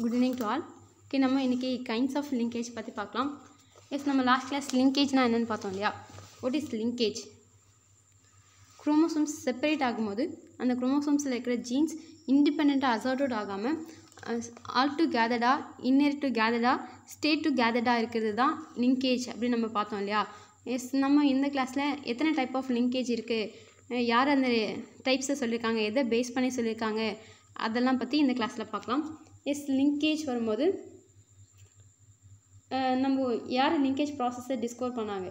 good evening to all okay நம்ம இன்றைக்கி kinds of linkage பற்றி பார்க்கலாம் எஸ் நம்ம லாஸ்ட் கிளாஸ் லிங்கேஜ்னால் என்னென்னு பார்த்தோம் இல்லையா what is linkage chromosomes separate ஆகும்போது அந்த குரோமோசோம்ஸில் இருக்கிற ஜீன்ஸ் இண்டிபெண்ட்டாக அசார்டட் ஆகாமல் ஆல் டு கேதர்டாக இன்னர் டு கேதர்டாக ஸ்டே டு கேதர்டாக இருக்கிறது தான் லிங்கேஜ் அப்படின்னு நம்ம பார்த்தோம் இல்லையா எஸ் நம்ம இந்த கிளாஸில் எத்தனை டைப் ஆஃப் லிங்கேஜ் இருக்குது யார் அந்த டைப்ஸை சொல்லியிருக்காங்க எதை பேஸ் பண்ணி சொல்லியிருக்காங்க அதெல்லாம் பற்றி இந்த கிளாஸில் பார்க்கலாம் எஸ் லிங்கேஜ் வரும்போது நம்ம யார் லிங்கேஜ் ப்ராசஸை டிஸ்கவர் பண்ணாங்க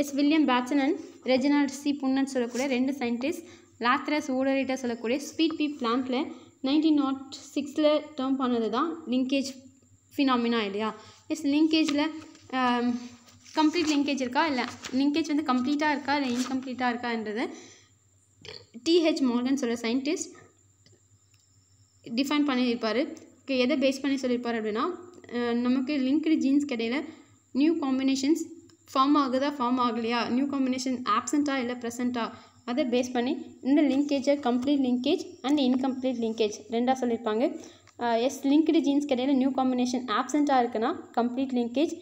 yes William Bateson and Reginald C Punnett சொல்லக்கூடிய ரெண்டு சயின்டிஸ்ட் லாத்ரஸ் ஊடரிட்ட சொல்லக்கூடிய ஸ்வீட் பீ பிளான்ட்டில் நைன்டீன் நாட் சிக்ஸில் டேர்ம் பண்ணது தான் லிங்கேஜ் ஃபினாமினா இல்லையா எஸ் லிங்கேஜில் கம்ப்ளீட் லிங்கேஜ் இருக்கா இல்லை லிங்கேஜ் வந்து கம்ப்ளீட்டாக இருக்கா இல்லை இன்கம்ப்ளீட்டாக இருக்கான்றது டிஹெச் மார்கன் சொல்கிற சயின்டிஸ்ட் டிஃபைன் பண்ணியிருப்பார் எதை பேஸ் பண்ணி சொல்லியிருப்பார் அப்படின்னா நமக்கு லிங்க்டு ஜீன்ஸ் கடையில் நியூ காம்பினேஷன்ஸ் ஃபார்ம் ஆகுதா ஃபார்ம் ஆகலையா நியூ காம்பினேஷன் ஆப்சண்ட்டாக இல்லை ப்ரெசண்ட்டாக அதை பேஸ் பண்ணி இந்த லிங்கேஜை complete linkage and incomplete linkage ரெண்டாக சொல்லியிருப்பாங்க எஸ் லிங்க்டு ஜீன்ஸ் கடையில் நியூ காம்பினேஷன் ஆப்சண்ட்டாக இருக்குன்னா கம்ப்ளீட் லிங்கேஜ்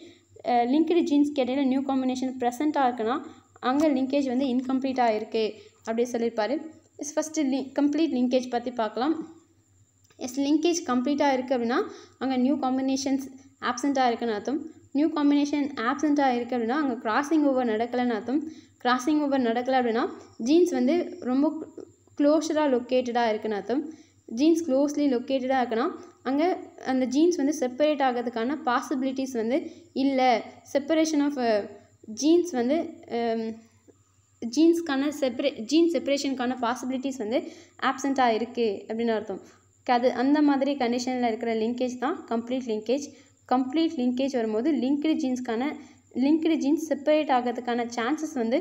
லிங்க்டு ஜீன்ஸ் கடையில் நியூ காம்பினேஷன் ப்ரெசண்ட்டாக இருக்குன்னா அங்கே லிங்கேஜ் வந்து இன்கம்ப்ளீட்டாக இருக்குது அப்படி சொல்லியிருப்பார் ஃபஸ்ட்டு லி கம்ப்ளீட் லிங்கேஜ் பற்றி பார்க்கலாம் எஸ் லிங்கேஜ் கம்ப்ளீட்டாக இருக்குது அப்படின்னா அங்கே நியூ காம்பினேஷன்ஸ் ஆப்சண்ட்டாக இருக்குன்னு அர்த்தம் நியூ காம்பினேஷன் ஆப்சண்ட்டாக இருக்குது அப்படின்னா அங்கே கிராசிங் ஓவர் நடக்கலைன்னு அர்த்தம் கிராசிங் ஓவர் நடக்கலை அப்படின்னா ஜீன்ஸ் வந்து ரொம்ப க்ளோஸராக லொக்கேட்டடாக இருக்குன்னு அர்த்தம் ஜீன்ஸ் க்ளோஸ்லி லொக்கேட்டடாக இருக்குன்னா அங்கே அந்த ஜீன்ஸ் வந்து செப்பரேட் ஆகிறதுக்கான பாசிபிலிட்டிஸ் வந்து இல்லை செப்பரேஷன் ஆஃப் ஜீன்ஸ் வந்து ஜீன்ஸ்க்கான செப்பரே ஜீன்ஸ் செப்பரேஷனுக்கான பாசிபிலிட்டிஸ் வந்து ஆப்சண்ட்டாக இருக்குது அப்படின்னு அர்த்தம் கது அந்த மாதிரி கண்டிஷனில் இருக்கிற லிங்கேஜ் தான் கம்ப்ளீட் லிங்கேஜ் கம்ப்ளீட் லிங்கேஜ் வரும்போது லிங்க்டு ஜீன்ஸ்க்கான லிங்க்டு ஜீன்ஸ் செப்பரேட் ஆகிறதுக்கான சான்சஸ் வந்து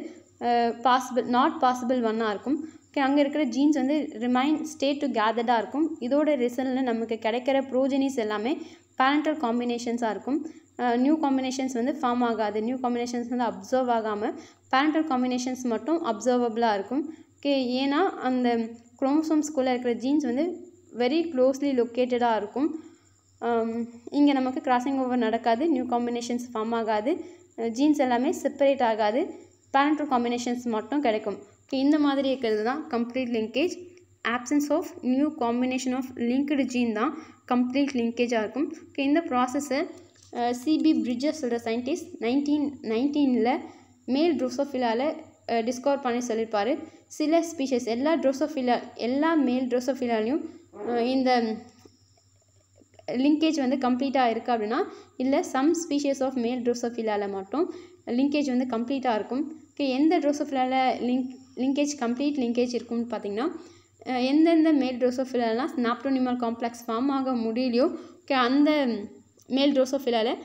பாசிபிள் நாட் பாசிபிள் ஒன்னாக இருக்கும் ஓகே அங்கே இருக்கிற ஜீன்ஸ் வந்து ரிமைண்ட் ஸ்டே டு கேதர்டாக இருக்கும் இதோட ரிசல்ட் நமக்கு கிடைக்கிற ப்ரோஜெனிஸ் எல்லாமே பேரண்டல் காம்பினேஷன்ஸாக இருக்கும் நியூ காம்பினேஷன்ஸ் வந்து ஃபார்ம் ஆகாது நியூ காம்பினேஷன்ஸ் வந்து அப்சர்வ் ஆகாமல் பேரண்டல் காம்பினேஷன்ஸ் மட்டும் அப்சர்வபிளாக இருக்கும் ஓகே ஏன்னா அந்த குரோமோசோம்ஸ்குள்ளே இருக்கிற ஜீன்ஸ் வந்து வெரி க்ளோஸ்லி லொக்கேட்டடாக இருக்கும் um, இங்கே நமக்கு கிராசிங் ஓவர் நடக்காது நியூ காம்பினேஷன்ஸ் ஃபார்ம் ஆகாது ஜீன்ஸ் uh, எல்லாமே செப்பரேட் ஆகாது பேரண்ட் காம்பினேஷன்ஸ் மட்டும் கிடைக்கும் இந்த மாதிரி இருக்கிறது தான் complete linkage absence of new combination of linked gene தான் கம்ப்ளீட் லிங்கேஜாக இருக்கும் ஓகே இந்த ப்ராசஸை சிபி பிரிட்ஜஸ் சொல்கிற சயின்டிஸ்ட் நைன்டீன் நைன்டீனில் மேல் ட்ரோசோஃபிலாவில் டிஸ்கவர் பண்ணி சொல்லியிருப்பார் சில ஸ்பீஷஸ் எல்லா ட்ரோசோஃபிலா எல்லா மேல் ட்ரோசோஃபிலாலையும் இந்த லிங்கேஜ் வந்து கம்ப்ளீட்டாக இருக்குது அப்படின்னா இல்லை சம் ஸ்பீஷியஸ் ஆஃப் மேல் ட்ரோசோஃபிலாவில் மட்டும் லிங்கேஜ் வந்து கம்ப்ளீட்டாக இருக்கும் ஓகே எந்த ட்ரோசோஃபிலாவில் லிங்க் லிங்கேஜ் கம்ப்ளீட் லிங்கேஜ் இருக்கும்னு பார்த்தீங்கன்னா எந்தெந்த மேல் ட்ரோசோஃபிலாலாம் ஸ்னாப்டோனிமல் காம்ப்ளெக்ஸ் ஃபார்ம் ஆக முடியலையோ ஓகே அந்த மேல் ட்ரோசோஃபிலாவில்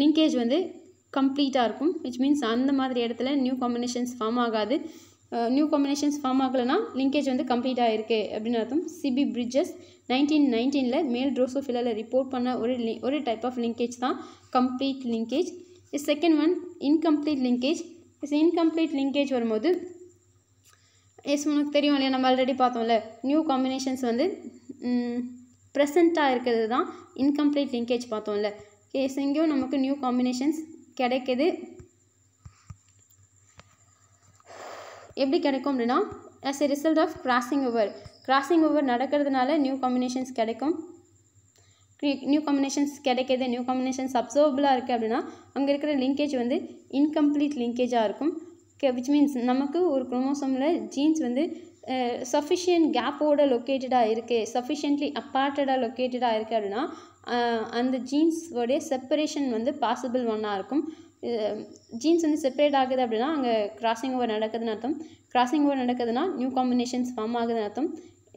லிங்கேஜ் வந்து கம்ப்ளீட்டாக இருக்கும் விச் மீன்ஸ் அந்த மாதிரி இடத்துல நியூ காம்பினேஷன்ஸ் ஃபார்ம் ஆகாது நியூ காம்பினேஷன்ஸ் ஃபார்ம் ஆகலைன்னா லிங்கேஜ் வந்து கம்ப்ளீட் ஆகிருக்கு அப்படின்னு அர்த்தம் சிபி பிரிட்ஜஸ் நைன்டீன் நைன்டீனில் மேல் ட்ரோசோஃபிலாவில் ரிப்போர்ட் பண்ண ஒரு ஒரு டைப் ஆஃப் லிங்கேஜ் தான் complete linkage second one incomplete linkage is incomplete linkage வரும்போது எஸ் உனக்கு தெரியும் இல்லையா நம்ம ஆல்ரெடி பார்த்தோம்ல நியூ காம்பினேஷன்ஸ் வந்து ப்ரெசண்ட்டாக இருக்கிறது தான் இன்கம்ப்ளீட் லிங்கேஜ் பார்த்தோம்ல எஸ் எங்கேயும் நமக்கு நியூ காம்பினேஷன்ஸ் கிடைக்கிது எப்படி கிடைக்கும் அப்படின்னா as a result of crossing over crossing over நடக்கிறதுனால நியூ காம்பினேஷன்ஸ் கிடைக்கும் நியூ காம்பினேஷன்ஸ் கிடைக்கிது நியூ காம்பினேஷன்ஸ் அப்சர்வபிளாக இருக்குது அப்படின்னா அங்கே இருக்கிற லிங்கேஜ் வந்து இன்கம்ப்ளீட் லிங்கேஜாக இருக்கும் விச் மீன்ஸ் நமக்கு ஒரு குரோமோசோமில் ஜீன்ஸ் வந்து சஃபிஷியன்ட் கேப்போடு லொக்கேட்டடாக இருக்குது சஃபிஷியன்ட்லி அப்பார்ட்டடாக லொக்கேட்டடாக இருக்குது அப்படின்னா அந்த ஜீன்ஸோடைய செப்பரேஷன் வந்து பாசிபிள் ஒன்னாக இருக்கும் ஜீன்ஸ் வந்து செப்பரேட் ஆகுது அப்படின்னா அங்கே கிராசிங் ஓவர் நடக்குதுன்னு அர்த்தம் கிராசிங் ஓவர் நடக்குதுன்னா நியூ காம்பினேஷன்ஸ் ஃபார்ம் ஆகுதுன்னு அர்த்தம்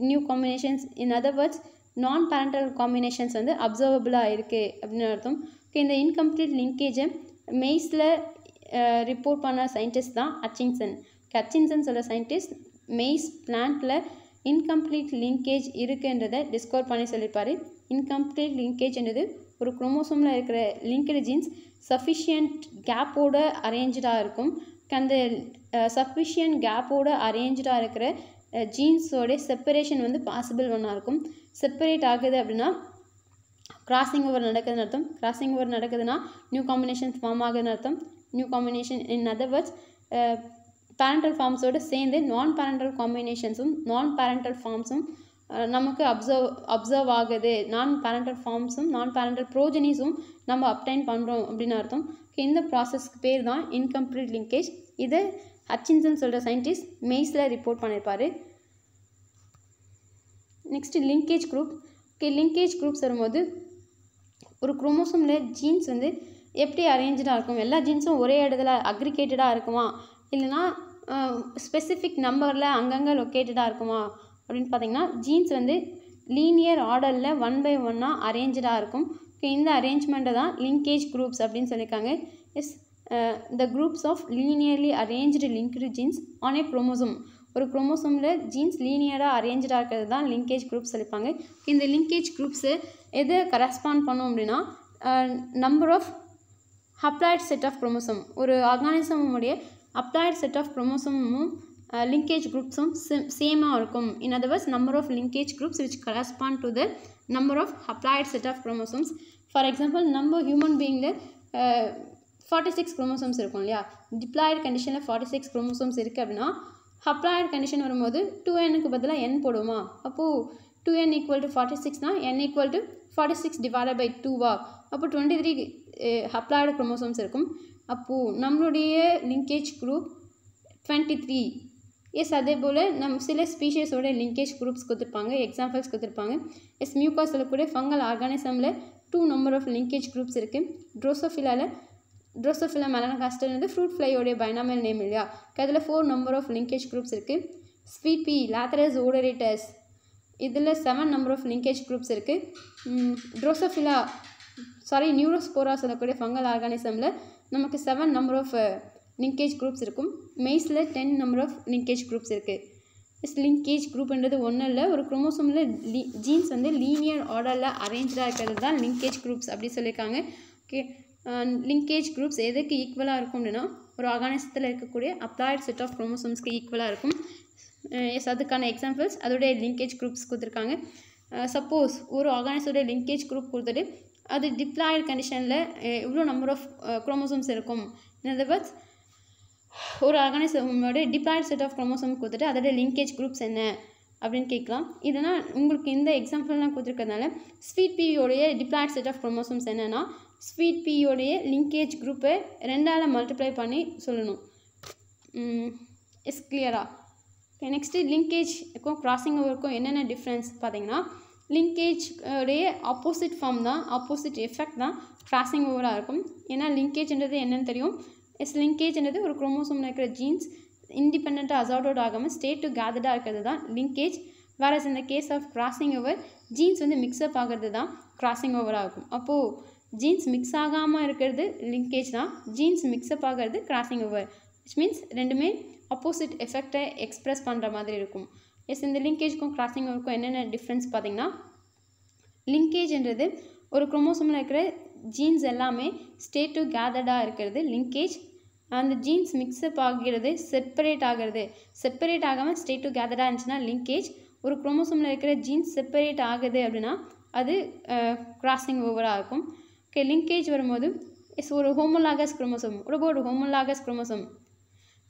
new combinations in other words non parental combinations வந்து அப்சர்வபிளாக இருக்குது அப்படின்னு அர்த்தம் ஓகே இந்த இன்கம்ப்ளீட் லிங்கேஜை மெய்ஸில் ரிப்போர்ட் பண்ண சயின்டிஸ்ட் தான் அச்சின்சன் கச்சின்சன் சொல்ல சயின்டிஸ்ட் மெய்ஸ் பிளான்ட்டில் இன்கம்ப்ளீட் லிங்கேஜ் இருக்குன்றதை டிஸ்கவர் பண்ணி சொல்லியிருப்பார் இன்கம்ப்ளீட் லிங்கேஜ் என்றது ஒரு குரோமோசோமில் இருக்கிற லிங்க்டு ஜீன்ஸ் சஃபிஷியன்ட் கேப்போடு அரேஞ்சாக இருக்கும் அந்த சஃபிஷியன்ட் கேப்போடு அரேஞ்சாக இருக்கிற ஜீன்ஸோடைய செப்பரேஷன் வந்து பாசிபிள் ஒன்றாக இருக்கும் செப்பரேட் ஆகுது அப்படின்னா கிராசிங் ஓவர் நடக்குதுன்னு அர்த்தம் கிராசிங் ஓவர் நடக்குதுன்னா நியூ காம்பினேஷன் ஃபார்ம் ஆகுதுன்னு அர்த்தம் new combination in other words parental ஃபார்ம்ஸோடு சேர்ந்து நான் பேரண்டல் காம்பினேஷன்ஸும் நான் பேரண்டல் ஃபார்ம்ஸும் நமக்கு அப்சர்வ் அப்சர்வ் ஆகுது நான் பேரண்டல் ஃபார்ம்ஸும் நான் பேரண்டல் ப்ரோஜனிஸும் நம்ம அப்டைன் பண்ணுறோம் அப்படின்னு அர்த்தம் இந்த ப்ராசஸ்க்கு பேர் தான் இன்கம்ப்ளீட் லிங்கேஜ் இது ஹச்சின்சன் சொல்கிற சயின்டிஸ்ட் மெய்ஸில் ரிப்போர்ட் பண்ணியிருப்பார் next linkage group okay linkage groups வரும்போது ஒரு குரோமோசோமில் ஜீன்ஸ் வந்து எப்படி அரேஞ்சாக இருக்கும் எல்லா ஜீன்ஸும் ஒரே இடத்துல அக்ரிகேட்டடாக இருக்குமா இல்லைனா ஸ்பெசிஃபிக் நம்பரில் அங்கங்கே லொக்கேட்டடாக இருக்குமா அப்படின்னு பார்த்தீங்கன்னா ஜீன்ஸ் வந்து லீனியர் ஆர்டரில் ஒன் பை ஒன்னாக அரேஞ்சடாக இருக்கும் ஸோ இந்த அரேஞ்ச்மெண்ட்டை தான் லிங்கேஜ் குரூப்ஸ் அப்படின்னு சொல்லியிருக்காங்க yes the groups of linearly arrange linked genes on a chromosome ஒரு குரோமோசோமில் ஜீன்ஸ் லீனியராக அரேஞ்சடாக இருக்கிறது தான் லிங்கேஜ் குரூப்ஸ் சொல்லிப்பாங்க இந்த லிங்கேஜ் குரூப்ஸு எது கரஸ்பாண்ட் பண்ணும் அப்படின்னா number of haploid set of chromosome ஒரு ஆர்கானிசமுடைய அப்ளாய்ட் செட் ஆஃப் குரோமோசோமும் லிங்கேஜ் குரூப்ஸும் சேமாக இருக்கும் in other words number of linkage groups which correspond to the number of haploid set of chromosomes for example நம்ம ஹியூமன் பீயிங்கில் ஃபார்ட்டி சிக்ஸ் குரோமோசோம்ஸ் இருக்கும் இல்லையா டிப்ளாய்டு கண்டிஷனில் ஃபார்ட்டி சிக்ஸ் குரோமோசோம்ஸ் இருக்குது அப்படின்னா அப்ளாய்டு கண்டிஷன் வரும்போது டூ எனுக்கு பதிலாக என் போடுமா அப்போது two n equal to forty சிக்ஸ்னா n equal to forty six divided by டூவா அப்போ டுவெண்ட்டி த்ரீ அப்ளாய்டு குரோமோசோம்ஸ் இருக்கும் அப்போது நம்மளுடைய linkage group twenty three yes அதே போல் நம் சில ஸ்பீஷஸோட லிங்கேஜ் குரூப்ஸ் கொடுத்துருப்பாங்க எக்ஸாம்பிள்ஸ் கொடுத்துருப்பாங்க எஸ் மியூகாஸில் கூட ஃபங்கல் ஆர்கானிசமில் two number of linkage groups இருக்குது ட்ரோசோஃபிலாவில் ட்ரோசோஃபிலா மெலனகாஸ்டர் வந்து ஃப்ரூட் ஃப்ளையோடைய பைனாமல் நேம் இல்லையா அதில் four number of linkage groups இருக்குது ஸ்வீபி லாத்தரஸ் ஓடரேட்டர்ஸ் இதில் seven number of linkage groups இருக்குது ட்ரோசோஃபிலா சாரி நியூரோஸ்போரா சொல்லக்கூடிய ஃபங்கல் ஆர்கானிசமில் நமக்கு seven number of linkage groups இருக்கும் மெய்ஸில் ten number of linkage groups இருக்குது லிங்கேஜ் குரூப்ன்றது ஒன்றும் இல்லை ஒரு குரோமோசோமில் லீ ஜீன்ஸ் வந்து லீனியர் ஆர்டரில் அரேஞ்சாக இருக்கிறது தான் லிங்கேஜ் குரூப்ஸ் அப்படி சொல்லியிருக்காங்க ஓகே லிங்கேஜ் குரூப்ஸ் எதுக்கு ஈக்குவலாக இருக்கும் அப்படின்னா ஒரு ஆகானிசத்தில் இருக்கக்கூடிய அப்ளாய்ட் செட் ஆஃப் குரோமோசோம்ஸ்க்கு ஈக்குவலாக இருக்கும் எஸ் அதுக்கான எக்ஸாம்பிள்ஸ் அதோடைய லிங்கேஜ் குரூப்ஸ் கொடுத்துருக்காங்க சப்போஸ் ஒரு ஆர்கானிசோட லிங்கேஜ் குரூப் கொடுத்துட்டு அது டிப்ளாய்டு கண்டிஷனில் எவ்வளோ நம்பர் ஆஃப் குரோமோசோம்ஸ் இருக்கும் இன் அதர் வேர்ட்ஸ் ஒரு ஆர்கானிசமோட டிப்ளாய்ட் செட் ஆஃப் குரோமோசோம் கொடுத்துட்டு அதோட லிங்கேஜ் குரூப்ஸ் என்ன அப்படின்னு கேட்கலாம் இதெல்லாம் உங்களுக்கு இந்த எக்ஸாம்பிள்லாம் கொடுத்துருக்கறதுனால ஸ்வீட் பியோடைய டிப்ளாய்ட் செட் ஆஃப் குரோமோசோம்ஸ் என்னென்னா ஸ்வீட் பியோடைய லிங்கேஜ் குரூப்பை ரெண்டால் மல்டிப்ளை பண்ணி சொல்லணும் இஸ் கிளியரா நெக்ஸ்ட்டு லிங்கேஜ் இருக்கும் கிராசிங் ஓவருக்கும் என்னென்ன டிஃப்ரென்ஸ் பார்த்தீங்கன்னா லிங்கேஜ் உடைய ஆப்போசிட் ஃபார்ம் தான் ஆப்போசிட் எஃபெக்ட் தான் கிராசிங் ஓவராக இருக்கும் ஏன்னா லிங்கேஜ்ன்றது என்னென்னு தெரியும் எஸ் லிங்கேஜ் என்னது ஒரு குரோமோசோம் இருக்கிற ஜீன்ஸ் இண்டிபெண்ட்டாக அசால்டோட் ஆகாமல் ஸ்டேட் டு கேதர்டாக இருக்கிறது தான் லிங்கேஜ் வேறஸ் இந்த case of crossing over genes வந்து மிக்ஸ்அப் ஆகிறது தான் கிராசிங் ஓவர் ஆகும் அப்போது ஜீன்ஸ் மிக்ஸ் ஆகாமல் இருக்கிறது லிங்கேஜ் தான் ஜீன்ஸ் மிக்ஸ்அப் ஆகிறது கிராசிங் ஓவர் விச் மீன்ஸ் ரெண்டுமே அப்போசிட் எஃபெக்டை எக்ஸ்ப்ரெஸ் பண்ணுற மாதிரி இருக்கும் எஸ் இந்த லிங்கேஜ்க்கும் கிராசிங் ஓவருக்கும் என்னென்ன டிஃப்ரென்ஸ் பார்த்திங்கன்னா லிங்கேஜ்ன்றது ஒரு குரோமோசோமில் இருக்கிற ஜீன்ஸ் எல்லாமே ஸ்டேட் டு கேதர்டாக இருக்கிறது லிங்கேஜ் அந்த ஜீன்ஸ் மிக்ஸ்அப் ஆகிறது செப்பரேட் ஆகிறது செப்பரேட் ஆகாமல் ஸ்டேட் டு கேதர்டாக இருந்துச்சுன்னா லிங்கேஜ் ஒரு குரோமோசோமில் இருக்கிற ஜீன்ஸ் செப்பரேட் ஆகுது அப்படின்னா அது கிராசிங் ஓவராக இருக்கும் ஓகே லிங்கேஜ் வரும்போது இஸ் ஒரு ஹோமோலாகஸ் குரோமோசோம் உடம்பு ஒரு ஹோமோலாகஸ் குரோமோசோம்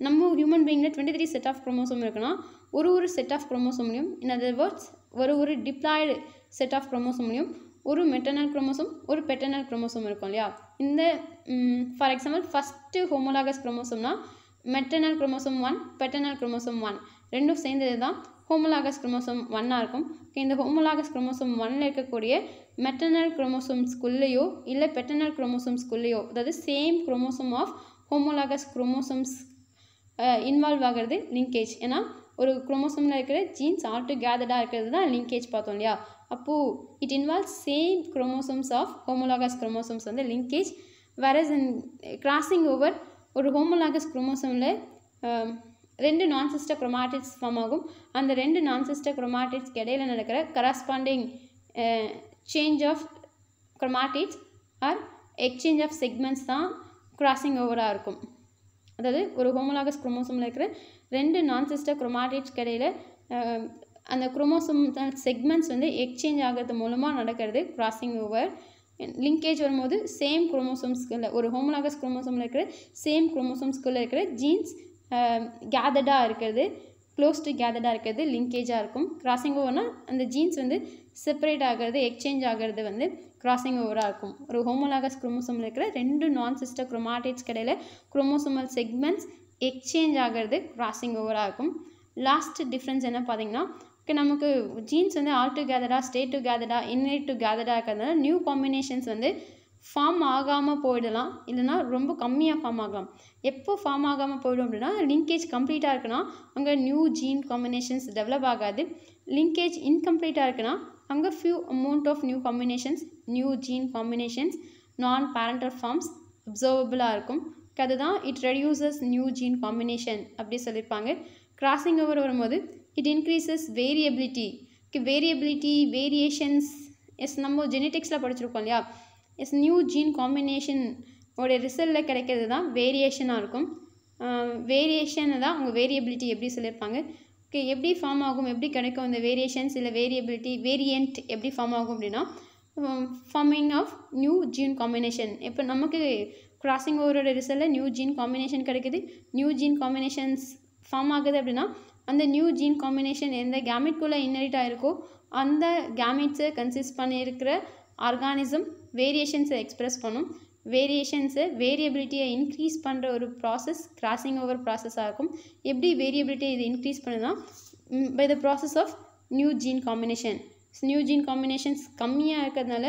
நம்ம ஹியூமன் பீயிங்கில் twenty three set of chromosome இருக்குன்னா ஒரு ஒரு செட் ஆஃப் குரோமோசோம்லையும் இன் அதர் வேர்ட்ஸ் ஒரு ஒரு டிப்ளாய்டு செட் ஆஃப் குரோமோசோம்லையும் ஒரு மெட்டர்னல் குரோமோசோம் ஒரு பெட்டர்னல் குரோமோசோம் இருக்கும் இல்லையா இந்த ஃபார் எக்ஸாம்பிள் ஃபஸ்ட்டு ஹோமோலாகஸ் குரோமோசோம்னா maternal chromosome one paternal chromosome one ரெண்டும் சேர்ந்தது தான் ஹோமோலாகஸ் குரோமோசோம் ஒன்னாக இருக்கும் இந்த ஹோமோலாகஸ் குரோமோசோம் ஒன்னில் இருக்கக்கூடிய மெட்டர்னல் குரோமோசோம்ஸ்குள்ளேயோ இல்லை பெட்டர்னல் குரோமோசோம்ஸ்குள்ளேயோ அதாவது same chromosome of homologous chromosomes involve ஆகிறது லிங்கேஜ் ஏன்னா ஒரு குரோமோசோமில் இருக்கிற ஜீன்ஸ் ஆல் கேதர்டாக இருக்கிறது தான் லிங்கேஜ் பார்த்தோம் இல்லையா அப்போது it involve same chromosomes of homologous chromosomes வந்து linkage whereas in crossing over ஒரு ஹோமோலாகஸ் குரோமோசோமில் um, ரெண்டு நான் சிஸ்டர் குரோமாட்டிட்ஸ் ஃபார்ம் ஆகும் அந்த ரெண்டு நான் சிஸ்டர் குரோமாட்டிட்ஸ்க்கு இடையில் நடக்கிற corresponding change of chromatids or exchange of segments தான் கிராசிங் ஓவராக இருக்கும் அதாவது ஒரு ஹோமோலாகஸ் குரோமோசோமில் இருக்கிற ரெண்டு நான் சிஸ்டர் குரோமாட்டிக்ஸ் கடையில் அந்த குரோமோசோம் செக்மெண்ட்ஸ் வந்து எக்ஸ்சேஞ்ச் ஆகிறது மூலமாக நடக்கிறது கிராசிங் ஓவர் லிங்கேஜ் வரும்போது சேம் குரோமோசோம்ஸ்குள்ளே ஒரு ஹோமோலாகஸ் குரோமோசோமில் இருக்கிற சேம் குரோமோசோம்ஸ்குள்ளே இருக்கிற ஜீன்ஸ் கேதர்டாக இருக்கிறது க்ளோஸ் டு கேதர்டாக இருக்கிறது லிங்கேஜாக இருக்கும் கிராசிங் ஓவர்னால் அந்த ஜீன்ஸ் வந்து செப்பரேட் ஆகிறது எக்ஸ்சேஞ்ச் ஆகிறது வந்து கிராசிங் ஓவராக இருக்கும் ஒரு ஹோமோலாகஸ் குரோமோசோமில் இருக்கிற ரெண்டு நான் சிஸ்டர் குரோமாட்டிட்ஸ் கடையில் குரோமோசோமல் செக்மெண்ட்ஸ் எக்ஸ்சேஞ்ச் ஆகிறது கிராசிங் ஓவராக இருக்கும் லாஸ்ட் டிஃப்ரென்ஸ் என்ன பார்த்தீங்கன்னா நமக்கு ஜீன்ஸ் வந்து ஆல் டுகெதராக ஸ்டே இன்னே இன்னேட் கேதடாக இருக்கிறதுனால நியூ காம்பினேஷன்ஸ் வந்து ஃபார்ம் ஆகாமல் போயிடலாம் இல்லைனா ரொம்ப கம்மியாக ஃபார்ம் ஆகலாம் எப்போ ஃபார்ம் ஆகாமல் போயிடும் அப்படின்னா லிங்கேஜ் கம்ப்ளீட்டாக இருக்குன்னா அங்கே நியூ ஜீன் காம்பினேஷன்ஸ் டெவலப் ஆகாது லிங்கேஜ் இன்கம்ப்ளீட்டாக இருக்குன்னா அங்கே few amount of new combinations new gene combinations non parental forms அப்சர்வபிளாக இருக்கும் அது தான் it reduces new gene combination அப்படி சொல்லியிருப்பாங்க கிராசிங் ஓவர் வரும்போது it increases variability okay variability variations yes நம்ம ஜெனட்டிக்ஸில் படிச்சிருக்கோம் இல்லையா எஸ் நியூ ஜீன் காம்பினேஷன் உடைய ரிசல்ட்டில் கிடைக்கிறது தான் வேரியேஷனாக இருக்கும் வேரியேஷனை தான் அவங்க வேரியபிலிட்டி எப்படி சொல்லியிருப்பாங்க ஓகே எப்படி ஃபார்ம் ஆகும் எப்படி கிடைக்கும் இந்த வேரியேஷன்ஸ் இல்லை வேரியபிலிட்டி வேரியண்ட் எப்படி ஃபார்ம் ஆகும் அப்படின்னா forming of new gene combination இப்போ நமக்கு கிராசிங் ஓவரோட ரிசல்ட்டில் நியூ ஜீன் காம்பினேஷன் கிடைக்குது நியூ ஜீன் காம்பினேஷன்ஸ் ஃபார்ம் ஆகுது அப்படின்னா அந்த நியூ ஜீன் காம்பினேஷன் எந்த கேமிட்குள்ளே இன்னரிட் ஆகிருக்கோ அந்த கேமிட்ஸை கன்சிஸ்ட் பண்ணியிருக்கிற ஆர்கானிசம் வேரியேஷன்ஸை எக்ஸ்ப்ரெஸ் பண்ணும் வேரியேஷன்ஸை வேரியபிலிட்டியை இன்க்ரீஸ் பண்ணுற ஒரு ப்ராசஸ் கிராசிங் ஓவர் ப்ராசஸாக இருக்கும் எப்படி வேரியபிலிட்டியை இது இன்க்ரீஸ் பண்ணுதுன்னா by the process of new gene combination new gene combinations கம்மியாக இருக்கிறதுனால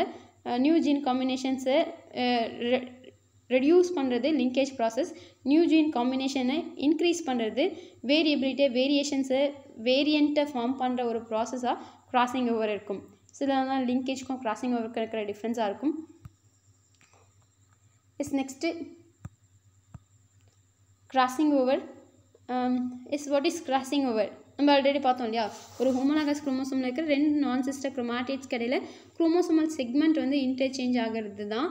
நியூ ஜீன் காம்பினேஷன்ஸை ரெடியூஸ் பண்ணுறது லிங்கேஜ் ப்ராசஸ் நியூ ஜீன் காம்பினேஷனை இன்க்ரீஸ் பண்ணுறது வேரியபிலிட்டியை வேரியேஷன்ஸை வேரியண்ட்டை ஃபார்ம் பண்ணுற ஒரு ப்ராசஸாக க்ராசிங் ஓவர் இருக்கும் தான் லிங்கேஜ்க்கும் க்ராசிங் ஓவருக்கும் இருக்கிற டிஃப்ரென்ஸாக இருக்கும் is next crossing over is what is crossing over நம்ம ஆல்ரெடி பார்த்தோம் இல்லையா ஒரு ஹோமோலாகஸ் குரோமோசோமில் இருக்கிற ரெண்டு நான் சிஸ்டர் குரோமாட்டிட்ஸ் கடையில் குரோமோசோமல் செக்மெண்ட் வந்து இன்டர்சேஞ்ச் ஆகிறது தான்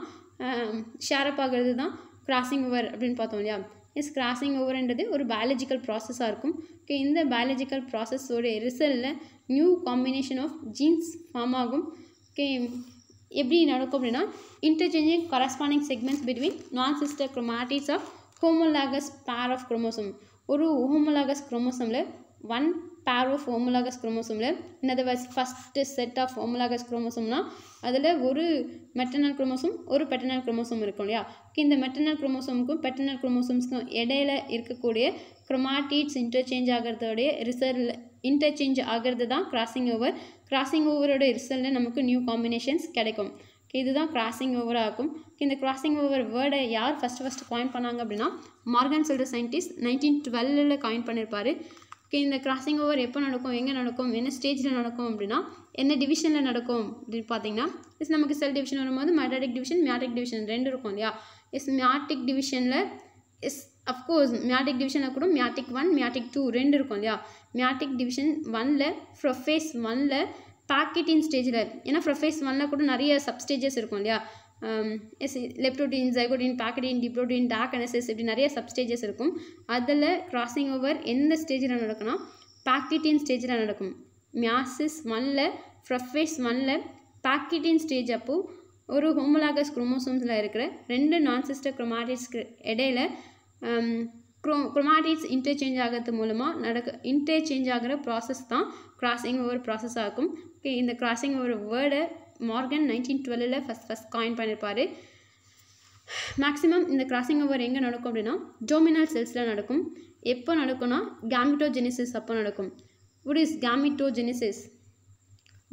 ஷேரப் ஆகிறது தான் கிராசிங் ஓவர் அப்படின்னு பார்த்தோம் இல்லையா எஸ் கிராசிங் ஓவர்ன்றது ஒரு பயாலஜிக்கல் ப்ராசஸாக இருக்கும் ஓகே இந்த பயாலஜிக்கல் ப்ராசஸோடைய ரிசல்ட்டில் new combination of genes form ஆகும் ஓகே எப்படி நடக்கும் அப்படின்னா interchanging corresponding segments between non sister chromatids of homologous pair of chromosome ஒரு ஹோமோலாகஸ் குரோமோசோமில் ஒன் பேர் ஆஃப் ஹோமலாகஸ் குரோமோசோமில் in other words first set of அதில் ஒரு மெட்டர்னல் குரோமோசோம் ஒரு பெட்டர்னல் குரோமோசோம் இருக்கும் இல்லையா இந்த மெட்டர்னல் குரோமோசோமுக்கும் பெட்டர்னல் குரோமோசோம்ஸ்க்கும் இடையில இருக்கக்கூடிய குரோமாட்டிட்ஸ் இன்டர்சேஞ்ச் ஆகிறதோடைய ரிசல்ட் இன்டர்சேஞ்ச் ஆகிறது தான் கிராசிங் ஓவர் கிராசிங் ஓவரோட ரிசல்ட்டில் நமக்கு நியூ காம்பினேஷன்ஸ் கிடைக்கும் இதுதான் கிராசிங் ஓவராக இருக்கும் இந்த கிராசிங் ஓவர் வேர்டை யார் ஃபஸ்ட்டு ஃபஸ்ட்டு காயின் பண்ணாங்க அப்படின்னா மார்கன் சொல்கிற சயின்டிஸ்ட் நைன்டீன் டுவெல்லில் காயின் பண்ணியிருப்பார் ஓகே இந்த கிராசிங் ஓவர் எப்போ நடக்கும் எங்கே நடக்கும் என்ன ஸ்டேஜில் நடக்கும் அப்படின்னா என்ன டிவிஷனில் நடக்கும் அப்படின்னு பார்த்தீங்கன்னா இஸ் நமக்கு செல் டிவிஷன் வரும்போது மேட்டாட்டிக் டிவிஷன் மேட்டிக் டிவிஷன் ரெண்டு இருக்கும் இல்லையா இஸ் மேட்டிக் டிவிஷனில் இஸ் அஃப்கோர்ஸ் மேட்டிக் டிவிஷனில் கூட மேட்டிக் ஒன் மேட்டிக் டூ ரெண்டு இருக்கும் இல்லையா மேட்டிக் டிவிஷன் ஒனில் ஃப்ரொஃபேஸ் ஒனில் பேக்கெட்டின் ஸ்டேஜில் ஏன்னா ஃப்ரொஃபேஸ் ஒனில் கூட நிறைய சப் ஸ்டேஜஸ் இருக்கும் இல்லையா லெப்டோட்டின் ஜைகோட்டின் பேக்கடின் டிப்ரோட்டின் டாக் அனசஸ் இப்படி நிறைய சப்ஸ்டேஜஸ் இருக்கும் அதில் கிராசிங் ஓவர் எந்த ஸ்டேஜில் நடக்கும்னா பேக்கிட்டின் ஸ்டேஜில் நடக்கும் மியாசிஸ் ஒன்னில் ஃப்ரஃபேஸ் ஒன்னில் பேக்கிட்டின் ஸ்டேஜ் அப்போது ஒரு ஹோமலாகஸ் குரோமோசோம்ஸில் இருக்கிற ரெண்டு நான் சிஸ்டர் குரோமாட்டிட்ஸ்க்கு இடையில குரோ குரோமாட்டிட்ஸ் இன்டர்சேஞ்ச் ஆகிறது மூலமாக நடக்க இன்டர்சேஞ்ச் ஆகிற ப்ராசஸ் தான் கிராசிங் ஓவர் ப்ராசஸ் ஆகும் ஓகே இந்த கிராசிங் ஓவர் வேர்டை மார்கன் நைன்டீன் டுவெலில் ஃபஸ்ட் ஃபஸ்ட் காயின் பண்ணியிருப்பார் மேக்ஸிமம் இந்த கிராசிங் ஓவர் எங்கே நடக்கும் அப்படின்னா டோமினல் செல்ஸில் நடக்கும் எப்போ நடக்கும்னா ஜெனிசிஸ் அப்போ நடக்கும் வுட் இஸ் கேமிட்டோ ஜெனிசிஸ்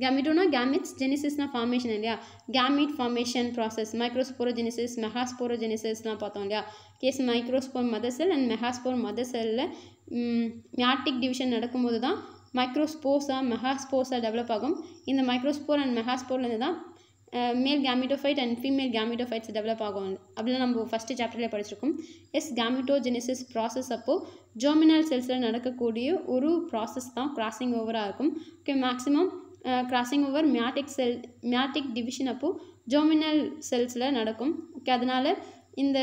கேமிட்டோனா கேமிட்ஸ் ஜெனிசிஸ்னால் ஃபார்மேஷன் இல்லையா கேமிட் ஃபார்மேஷன் ப்ராசஸ் மைக்ரோஸ்போரோஜெனிசிஸ் மெஹாஸ்போரோஜெனிசிஸ்லாம் பார்த்தோம் இல்லையா case microspore mother cell and megaspore mother செல்லில் மியாட்டிக் டிவிஷன் நடக்கும்போது தான் மைக்ரோஸ்போர்ஸாக மெகாஸ்போர்ஸாக டெவலப் ஆகும் இந்த மைக்ரோஸ்போர் அண்ட் மெகாஸ்போர்லேருந்து தான் male gametophyte and female gametophytes develop ஆகும் அப்படிலாம் நம்ம ஃபஸ்ட்டு சாப்டர்லேயே படிச்சிருக்கோம் எஸ் கேமிட்டோஜெனிசிஸ் ப்ராசஸ் அப்போது ஜோமினல் செல்ஸில் நடக்கக்கூடிய ஒரு ப்ராசஸ் தான் கிராசிங் ஓவராக இருக்கும் okay maximum crossing over meiotic cell meiotic division அப்போது ஜோமினல் செல்ஸில் நடக்கும் ஓகே அதனால் இந்த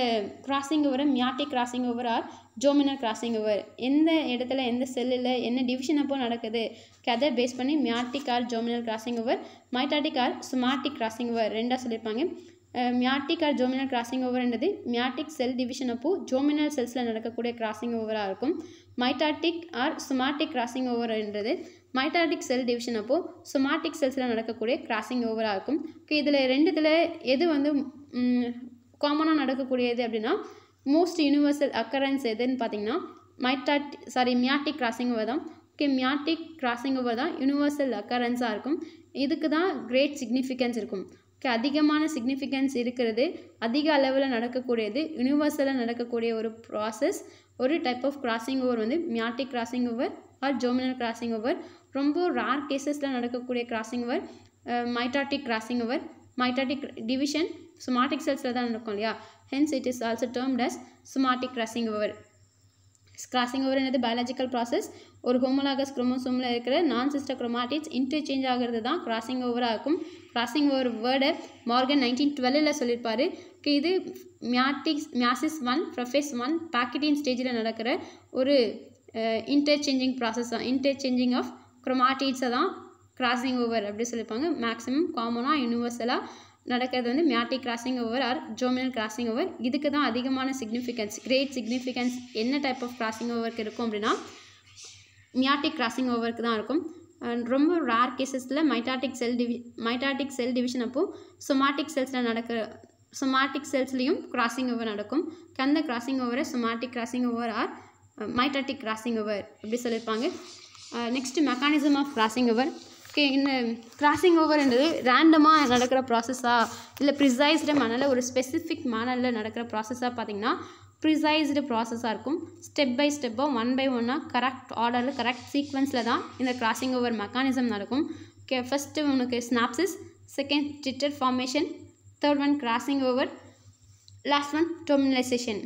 crossing over meiotic crossing over or germinal crossing over எந்த இடத்துல எந்த செல்லில் என்ன டிவிஷன் அப்போ நடக்குது கதை பேஸ் பண்ணி meiotic or germinal crossing over mitotic or somatic crossing over ரெண்டாக சொல்லியிருப்பாங்க மியாட்டிக் ஆர் ஜோமினல் கிராசிங் ஓவர்ன்றது மியாட்டிக் செல் டிவிஷன் அப்போ ஜோமினல் செல்ஸில் நடக்கக்கூடிய கிராசிங் ஓவராக இருக்கும் மைட்டாட்டிக் ஆர் சுமாட்டிக் கிராசிங் ஓவர்ன்றது மைட்டாட்டிக் செல் டிவிஷன் அப்போ சுமாட்டிக் செல்ஸில் நடக்கக்கூடிய கிராசிங் ஓவராக இருக்கும் ஓகே இதில் ரெண்டுத்தில் எது வந்து காமனாக நடக்கக்கூடியது அப்படின்னா மோஸ்ட் யூனிவர்சல் அக்கரன்ஸ் எதுன்னு பார்த்தீங்கன்னா மைட்டாட் சாரி மியாட்டிக் கிராசிங் தான் ஓகே மியாட்டிக் கிராசிங் ஓவர் தான் யூனிவர்சல் அக்கரன்ஸாக இருக்கும் இதுக்கு தான் கிரேட் சிக்னிஃபிகன்ஸ் இருக்கும் ஓகே அதிகமான சிக்னிஃபிகன்ஸ் இருக்கிறது அதிக அளவில் நடக்கக்கூடியது யூனிவர்சலாக நடக்கக்கூடிய ஒரு ப்ராசஸ் ஒரு டைப் ஆஃப் கிராசிங் ஓவர் வந்து meiotic crossing over or germinal crossing over ரொம்ப ரேர் கேசஸில் நடக்கக்கூடிய crossing over mitotic crossing over mitotic division somatic செல்ஸில் தான் இருக்கும் இல்லையா hence it is also termed as somatic crossing over crossing over என்னது biological process ஒரு ஹோமோலாகஸ் குரோமோசோமில் இருக்கிற நான் சிஸ்டர் குரோமாட்டிக்ஸ் இன்டர்சேஞ்ச் ஆகிறது தான் கிராசிங் ஓவராக இருக்கும் கிராசிங் ஓவர் வேர்டை மார்கன் நைன்டீன் டுவெலில் சொல்லியிருப்பார் இது மியாட்டிக்ஸ் meiosis one prophase one pachytene ஸ்டேஜில் நடக்கிற ஒரு இன்டர்சேஞ்சிங் ப்ராசஸ் தான் சேஞ்சிங் ஆஃப் குரோமாட்டிட்ஸை தான் கிராசிங் ஓவர் அப்படி சொல்லியிருப்பாங்க மேக்ஸிமம் காமனாக யூனிவர்சலாக நடக்கிறது வந்து மேட்டிக் crossing over or germinal crossing over இதுக்கு தான் அதிகமான சிக்னிஃபிகன்ஸ் கிரேட் சிக்னிஃபிகன்ஸ் என்ன டைப் ஆஃப் கிராசிங் ஓவருக்கு இருக்கும் அப்படின்னா மியாட்டிக் கிராசிங் ஓவருக்கு தான் இருக்கும் ரொம்ப ரேர் கேசஸில் மைட்டாட்டிக் செல் டிவி மைட்டாட்டிக் செல் டிவிஷன் அப்போது சொமாட்டிக் செல்ஸில் நடக்கிற சொமாட்டிக் செல்ஸ்லேயும் கிராசிங் ஓவர் நடக்கும் கந்த கிராசிங் ஓவரை somatic crossing over or mitotic crossing over அப்படி சொல்லியிருப்பாங்க next mechanism of crossing over okay என்ன கிராசிங் ஓவர்ன்றது ரேண்டமாக நடக்கிற ப்ராசஸாக இல்லை ப்ரிசைஸ்டு மேனரில் ஒரு ஸ்பெசிஃபிக் மேனரில் நடக்கிற ப்ராசஸாக பார்த்திங்கன்னா ப்ரிசைஸ்டு ப்ராசஸாக இருக்கும் ஸ்டெப் பை ஸ்டெப்பாக ஒன் பை ஒன்னாக கரெக்ட் ஆர்டரில் கரெக்ட் சீக்வன்ஸில் தான் இந்த கிராசிங் ஓவர் மெக்கானிசம் நடக்கும் ஓகே ஃபஸ்ட்டு உனக்கு synapsis second tetrad formation third one crossing over last one terminalisation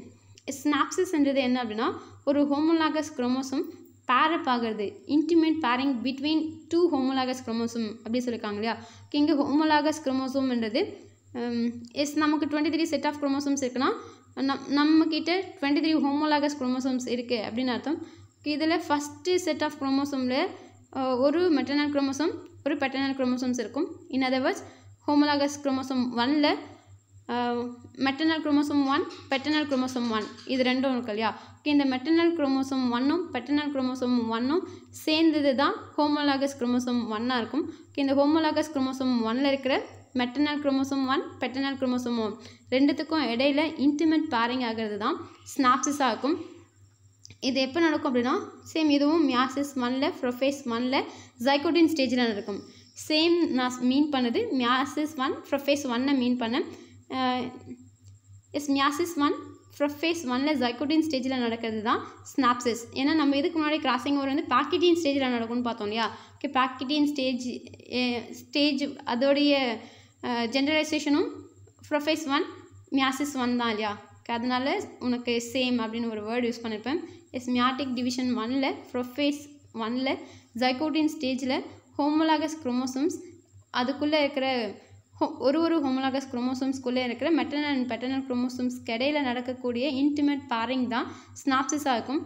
ஸ்னாப்சிஸ்ன்றது என்ன அப்படின்னா ஒரு ஹோமோலாகஸ் குரோமோசோம் பேரப் ஆகிறது intimate pairing between two homologous chromosome அப்படின்னு சொல்லியிருக்காங்க இல்லையா இங்கே ஹோமோலாகஸ் குரோமோசோம்ன்றது எஸ் நமக்கு twenty three set of chromosomes இருக்குன்னா நம் நம்மக்கிட்ட டுவெண்ட்டி த்ரீ ஹோமோலாகஸ் குரோமோசோம்ஸ் இருக்குது அப்படின்னு அர்த்தம் இதில் ஃபஸ்ட்டு செட் ஆஃப் குரோமோசோமில் ஒரு மெட்டர்னல் குரோமோசோம் ஒரு பெட்டர்னல் குரோமோசோம்ஸ் இருக்கும் இன் அதர்வர்ஸ் ஹோமோலாகஸ் குரோமோசோம் ஒனில் maternal chromosome one paternal chromosome one இது ரெண்டும் இருக்கு இல்லையா ஓகே இந்த மெட்டர்னல் குரோமோசோம் ஒன்னும் பெட்டர்னல் குரோமோசோம் ஒன்னும் சேர்ந்தது தான் ஹோமோலாகஸ் குரோமோசோம் ஒன்னாக இருக்கும் ஓகே இந்த ஹோமோலாகஸ் குரோமோசோம் ஒன்னில் இருக்கிற maternal chromosome one paternal chromosome one ரெண்டுத்துக்கும் இடையில இன்டிமேட் பேரிங் ஆகிறது தான் ஸ்னாப்சிஸாக இருக்கும் இது எப்போ நடக்கும் அப்படின்னா சேம் இதுவும் மியாசிஸ் ஒன்ல ப்ரொஃபேஸ் ஒன்ல ஜைகோட்டின் ஸ்டேஜில் நடக்கும் சேம் நான் மீன் பண்ணது மியாசிஸ் ஒன் ப்ரொஃபேஸ் ஒன்னை மீன் பண்ணேன் எஸ் மியாசிஸ் ஒன் ப்ரொஃபேஸ் ஒன்ல ஜைகோட்டின் ஸ்டேஜில் நடக்கிறது தான் ஸ்னாப்சஸ் ஏன்னா நம்ம இதுக்கு முன்னாடி கிராசிங் ஓவர் வந்து பேக்கெட்டின் ஸ்டேஜில் நடக்கும்னு பார்த்தோம் இல்லையா ஓகே பேக்கெட்டின் ஸ்டேஜ் ஸ்டேஜ் அதோடைய ஜென்ரலைசேஷனும் ப்ரொஃபேஸ் ஒன் மியாசிஸ் ஒன் தான் இல்லையா அதனால அதனால் உனக்கு சேம் அப்படின்னு ஒரு வேர்டு யூஸ் பண்ணியிருப்பேன் எஸ் மியாட்டிக் டிவிஷன் ஒனில் ப்ரொஃபேஸ் ஒனில் ஜைகோட்டின் ஸ்டேஜில் ஹோமோலாகஸ் குரோமோசோம்ஸ் அதுக்குள்ளே இருக்கிற ஒரு ஒரு ஹோமோலாகஸ் குரோமோசோம்ஸ்குள்ளே இருக்கிற மெட்டர்னல் அண்ட் பெட்டர்னல் குரோமோசோம்ஸ் கடையில் நடக்கக்கூடிய இன்டிமேட் பாரிங் தான் ஸ்னாப்சிஸாக இருக்கும்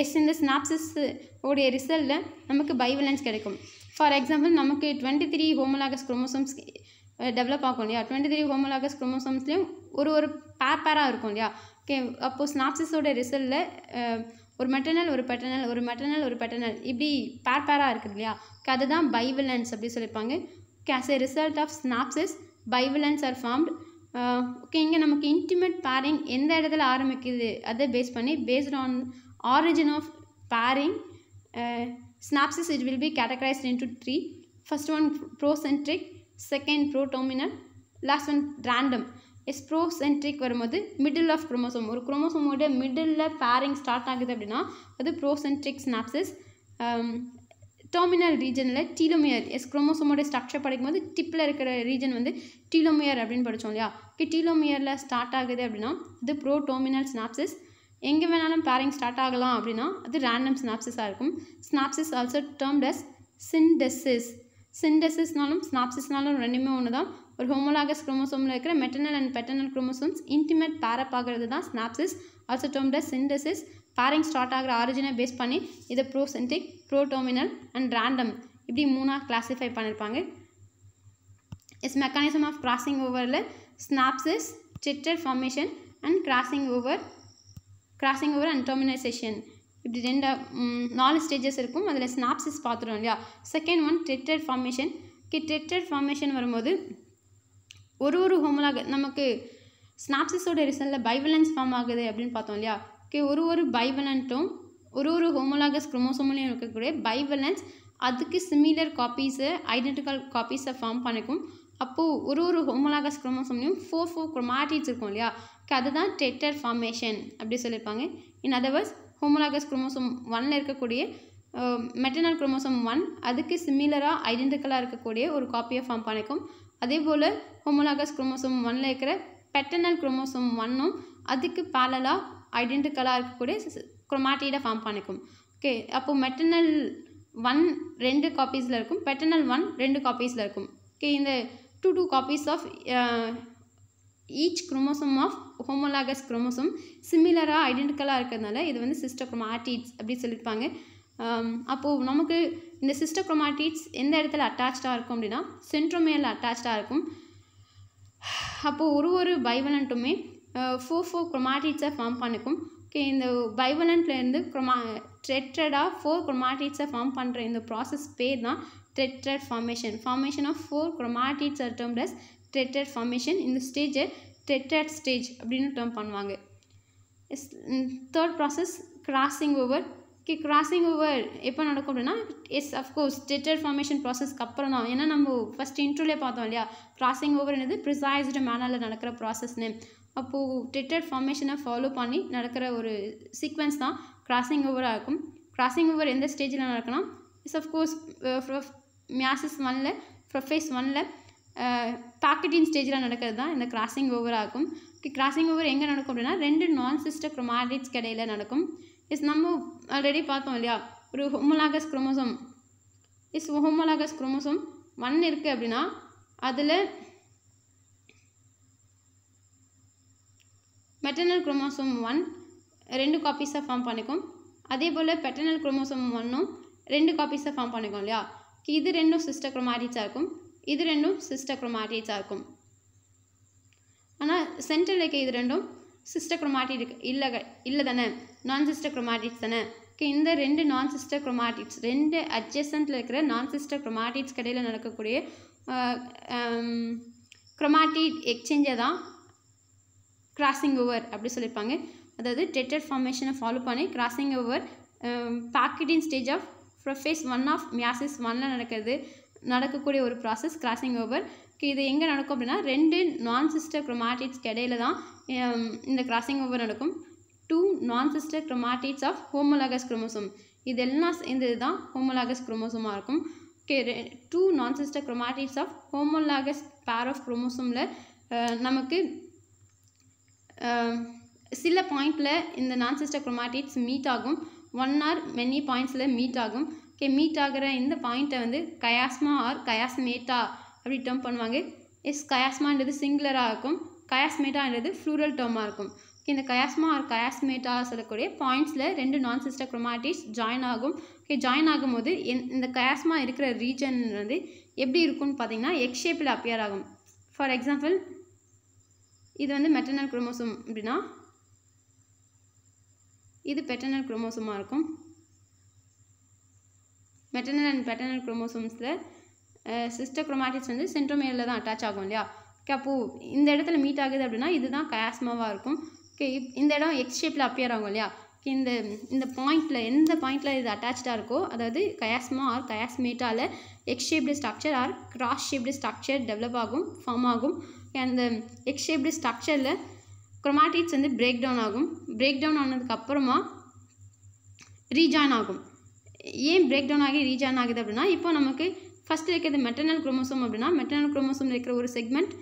எஸ் இந்த ஸ்னாப்சிஸ் உடைய ரிசல்ட்டில் நமக்கு பைவலன்ஸ் கிடைக்கும் ஃபார் எக்ஸாம்பிள் நமக்கு twenty three homologous chromosomes develop ஆகும் இல்லையா டுவெண்ட்டி த்ரீ ஹோமோலாகஸ் குரோமோசோம்ஸ்லேயும் ஒரு ஒரு பேர் பேராக இருக்கும் இல்லையா ஓகே அப்போது ஸ்னாப்சிஸோட ரிசல்ட்டில் ஒரு மெட்டர்னல் ஒரு பெட்டர்னல் ஒரு மெட்டர்னல் ஒரு பெட்டர்னல் இப்படி பேர் பேராக இருக்குது இல்லையா அதுதான் பைவலன்ஸ் அப்படி சொல்லியிருப்பாங்க as a result of synapses bivalents are formed okay uh, இங்கே நமக்கு இன்டிமேட் பேரிங் எந்த இடத்துல ஆரம்பிக்குது அதை பேஸ் பண்ணி based on origin of pairing synapsis it will be categorized into three first one procentric second proterminal last one random yes procentric வரும்போது middle of chromosome ஒரு குரோமோசோமோட middle bearing start ஆகுது அப்படின்னா அது ப்ரோசென்ட்ரிக் ஸ்னாப்சஸ் டெர்மினல் ரீஜனில் telomeres குரோமோசோமோட structure போது டிப்பில் இருக்கிற ரீஜன் வந்து டீலோமியர் அப்படின்னு படித்தோம் இல்லையா ஓகே டீலோமியரில் ஸ்டார்ட் ஆகுது அப்படின்னா இது ப்ரோ டோமினல் ஸ்னாப்சிஸ் எங்கே வேணாலும் பேரிங் ஸ்டார்ட் ஆகலாம் அப்படின்னா அது ரேண்டம் ஸ்னாப்சிஸாக இருக்கும் synapsis also term as syndesis சின்டெசிஸ்னாலும் ஸ்னாப்சிஸ்னாலும் ரெண்டுமே ஒன்று தான் ஒரு ஹோமோலாகஸ் குரோமோசோமில் இருக்கிற maternal and paternal chromosomes intimate pair up ஆகிறது தான் synapsis also term as syndesis pairing start ஆகிற ஆரிஜினை பேஸ் பண்ணி இதை ப்ரோசென்டிக் ப்ரோடோமினல் அண்ட் ரேண்டம் இப்படி மூணாக கிளாஸிஃபை பண்ணியிருப்பாங்க இஸ் மெக்கானிசம் ஆஃப் கிராசிங் ஓவரில் ஸ்னாப்ஸஸ் சிட்டர் formation and crossing over crossing over and terminalization இப்படி ரெண்டு நாலு ஸ்டேஜஸ் இருக்கும் அதில் ஸ்னாப்ஸஸ் பார்த்துருவோம் இல்லையா செகண்ட் ஒன் டெட்டட் ஃபார்மேஷன் கி டெட்டட் ஃபார்மேஷன் வரும்போது ஒரு ஒரு ஹோமலாக நமக்கு ஸ்னாப்ஸஸோட ரிசல்ட்டில் பைவலன்ஸ் ஃபார்ம் ஆகுது அப்படின்னு பார்த்தோம் இல்லையா ஓகே ஒரு ஒரு பைவலண்ட்டும் ஒரு ஒரு ஹோமோலாகஸ் குரோமோசோமலையும் இருக்கக்கூடிய பைவலன்ஸ் அதுக்கு சிமிலர் காப்பீஸு ஐடென்டிக்கல் காப்பீஸை ஃபார்ம் பண்ணிக்கும் அப்போது ஒரு ஒரு ஹோமோலாகஸ் குரோமோசோம்லையும் ஃபோர் ஃபோர் குரோமாட்டிட்ஸ் இருக்கும் இல்லையா ஓகே அதுதான் டெட்டர் ஃபார்மேஷன் அப்படி சொல்லியிருப்பாங்க இன் அதர்வைஸ் ஹோமோலாகஸ் குரோமோசோம் ஒன்னில் இருக்கக்கூடிய மெட்டனல் குரோமோசோம் ஒன் அதுக்கு சிமிலராக ஐடென்டிக்கலாக இருக்கக்கூடிய ஒரு காப்பியை ஃபார்ம் பண்ணிக்கும் அதே போல் ஹோமோலாகஸ் குரோமோசோம் ஒன்னில் இருக்கிற பெட்டனல் குரோமோசோம் ஒன்னும் அதுக்கு பேலலாக ஐடென்டிக்கலாக இருக்கக்கூடிய குரோமாட்டிடை ஃபார்ம் பண்ணிக்கும் ஓகே அப்போது மெட்டர்னல் ஒன் ரெண்டு காப்பீஸில் இருக்கும் பெட்டர்னல் ஒன் ரெண்டு காப்பீஸில் இருக்கும் ஓகே இந்த two two copies of each chromosome of homologous chromosome சிமிலராக ஐடென்டிக்கலாக இருக்கிறதுனால இது வந்து சிஸ்டர் குரோமாட்டிட்ஸ் அப்படின்னு சொல்லியிருப்பாங்க um, அப்போது நமக்கு இந்த சிஸ்டர் குரோமாட்டிட்ஸ் எந்த இடத்துல அட்டாச்சாக இருக்கும் அப்படின்னா சென்ட்ரோமேரில் அட்டாச்சாக இருக்கும் அப்போது ஒரு ஒரு பைவலண்ட்டுமே ஃபூஃபோ குரோமாட்டிட்ஸை ஃபார்ம் பண்ணிக்கும் ஓகே இந்த பைவலண்ட்லேருந்து குரோமா ட்ரெட்ரடாக ஃபோர் குரோமாட்டிட்ஸை ஃபார்ம் பண்ணுற இந்த ப்ராசஸ் பேர் தான் tetrad formation formation of four chromatids are termed as tetrad formation இந்த ஸ்டேஜை ட்ரெட்ரட் ஸ்டேஜ் அப்படின்னு டேர்ம் பண்ணுவாங்க yes third process crossing over okay crossing over எப்போ நடக்கும் அப்படின்னா எஸ் அஃப்கோர்ஸ் ட்ரெட்ரட் ஃபார்மேஷன் ப்ராசஸ்க்கு அப்புறம் தான் ஏன்னா நம்ம ஃபஸ்ட் இன்ட்ரோலே பார்த்தோம் இல்லையா கிராசிங் ஓவர் என்னது ப்ரிசைஸ்டு மேனரில் நடக்கிற ப்ராசஸ்னு அப்போது ட்ரிட்டட் ஃபார்மேஷனை ஃபாலோ பண்ணி நடக்கிற ஒரு சீக்வன்ஸ் தான் கிராசிங் ஓவராக இருக்கும் கிராசிங் ஓவர் எந்த ஸ்டேஜில் நடக்கணும் இஸ் அஃப்கோர்ஸ் மியாசஸ் ஒனில் ப்ரொஃபேஸ் ஒனில் பாக்கெட்டின் ஸ்டேஜில் நடக்கிறது தான் இந்த கிராசிங் இருக்கும் ஆகும் கிராசிங் ஓவர் எங்கே நடக்கும் அப்படின்னா ரெண்டு நான் சிஸ்டர் குரோமாடிட்ஸ் கடையில் நடக்கும் இஸ் நம்ம ஆல்ரெடி பார்த்தோம் இல்லையா ஒரு homologous chromosome is homologous chromosome one இருக்குது அப்படின்னா அதில் மெட்டர்னல் குரோமோசோம் ஒன் ரெண்டு காப்பீஸாக ஃபார்ம் பண்ணிக்கும் அதே போல் பெட்டர்னல் குரோமோசோம் ஒன்றும் ரெண்டு காப்பீஸாக ஃபார்ம் பண்ணிக்கும் இல்லையா இது ரெண்டும் சிஸ்டர் குரோமாட்டிச்சாக இருக்கும் இது ரெண்டும் சிஸ்டர் குரோமாட்டிச்சாக இருக்கும் ஆனால் சென்டரில் இருக்க இது ரெண்டும் சிஸ்டர் குரோமாட்டிட் இல்லை இல்லை தானே நான் சிஸ்டர் குரோமாட்டிக்ஸ் தானே இந்த ரெண்டு நான் சிஸ்டர் குரோமாட்டிக்ஸ் ரெண்டு அட்ஜசண்ட்டில் இருக்கிற நான் சிஸ்டர் குரோமாட்டிக்ஸ் கடையில் நடக்கக்கூடிய குரோமாட்டிக் எக்ஸ்சேஞ்சை தான் கிராசிங் ஓவர் அப்படி சொல்லியிருப்பாங்க அதாவது டெட்டர் ஃபார்மேஷனை ஃபாலோ பண்ணி crossing over pachytene stage of prophase one of meiosis ஒன்னில் நடக்கிறது நடக்கக்கூடிய ஒரு ப்ராசஸ் கிராசிங் ஓவர் இது எங்கே நடக்கும் அப்படின்னா ரெண்டு நான் சிஸ்டர் குரோமாட்டிட்ஸ்க்கு இடையில தான் um, இந்த கிராசிங் ஓவர் நடக்கும் two non sister chromatids of homologous chromosome எல்லாம் சேர்ந்தது தான் ஹோமோலாகஸ் குரோமோசோமாக இருக்கும் okay two non sister chromatids of homologous pair of குரோமோசோமில் நமக்கு சில பாயிண்டில் இந்த நான் சிஸ்டர் குரோமாட்டிட்ஸ் மீட் ஆகும் ஒன் ஆர் மெனி பாயிண்ட்ஸில் மீட் ஆகும் ஓகே மீட் ஆகிற இந்த பாயிண்ட்டை வந்து கயாஸ்மா ஆர் கயாஸ்மேட்டா அப்படி டேர்ம் பண்ணுவாங்க எஸ் கயாஸ்மான்றது சிங்குலராக இருக்கும் கயாஸ்மேட்டான்றது ஃப்ளூரல் டேர்மாக இருக்கும் இந்த கயாஸ்மா ஆர் கயாஸ்மேட்டா சொல்லக்கூடிய பாயிண்ட்ஸில் ரெண்டு நான் சிஸ்டர் குரோமாட்டிட்ஸ் ஜாயின் ஆகும் ஓகே ஜாயின் ஆகும்போது இந்த கயாஸ்மா இருக்கிற ரீஜன் வந்து எப்படி இருக்கும்னு பார்த்தீங்கன்னா எக் ஷேப்பில் அப்பியர் ஆகும் ஃபார் எக்ஸாம்பிள் இது வந்து மெட்டர்னல் குரோமோசோம் அப்படின்னா இது பெட்டர்னல் குரோமோசோமாக இருக்கும் மெட்டர்னல் அண்ட் பெட்டர்னல் குரோமோசோம்ஸில் சிஸ்டர் குரோமாட்டிக்ஸ் வந்து சென்ட்ரோமேரில் தான் அட்டாச் ஆகும் இல்லையா ஓகே இந்த இடத்துல மீட் ஆகுது அப்படின்னா இதுதான் கயாஸ்மாவாக இருக்கும் ஓகே இந்த இடம் எக்ஸ் ஷேப்பில் அப்பியர் ஆகும் இல்லையா இந்த இந்த பாயிண்டில் எந்த பாயிண்ட்டில் இது அட்டாச்சாக இருக்கோ அதாவது கயாஸ்மா ஆர் கயாஸ்மேட்டாவில் X shaped structure or cross shaped structure develop ஆகும் ஃபார்ம் ஆகும் அந்த எக்ஸ் ஷேப்டு ஸ்ட்ரக்சரில் குரோமாட்டிட்ஸ் வந்து பிரேக் டவுன் ஆகும் பிரேக் டவுன் ஆனதுக்கப்புறமா ரீஜாயின் ஆகும் ஏன் பிரேக் டவுன் ஆகி ரீஜாயின் ஆகுது அப்படின்னா இப்போ நமக்கு ஃபஸ்ட்டு இருக்கிறது மெட்டர்னல் குரோமோசோம் அப்படின்னா மெட்டர்னல் குரோமோசோம் இருக்கிற ஒரு செக்மெண்ட்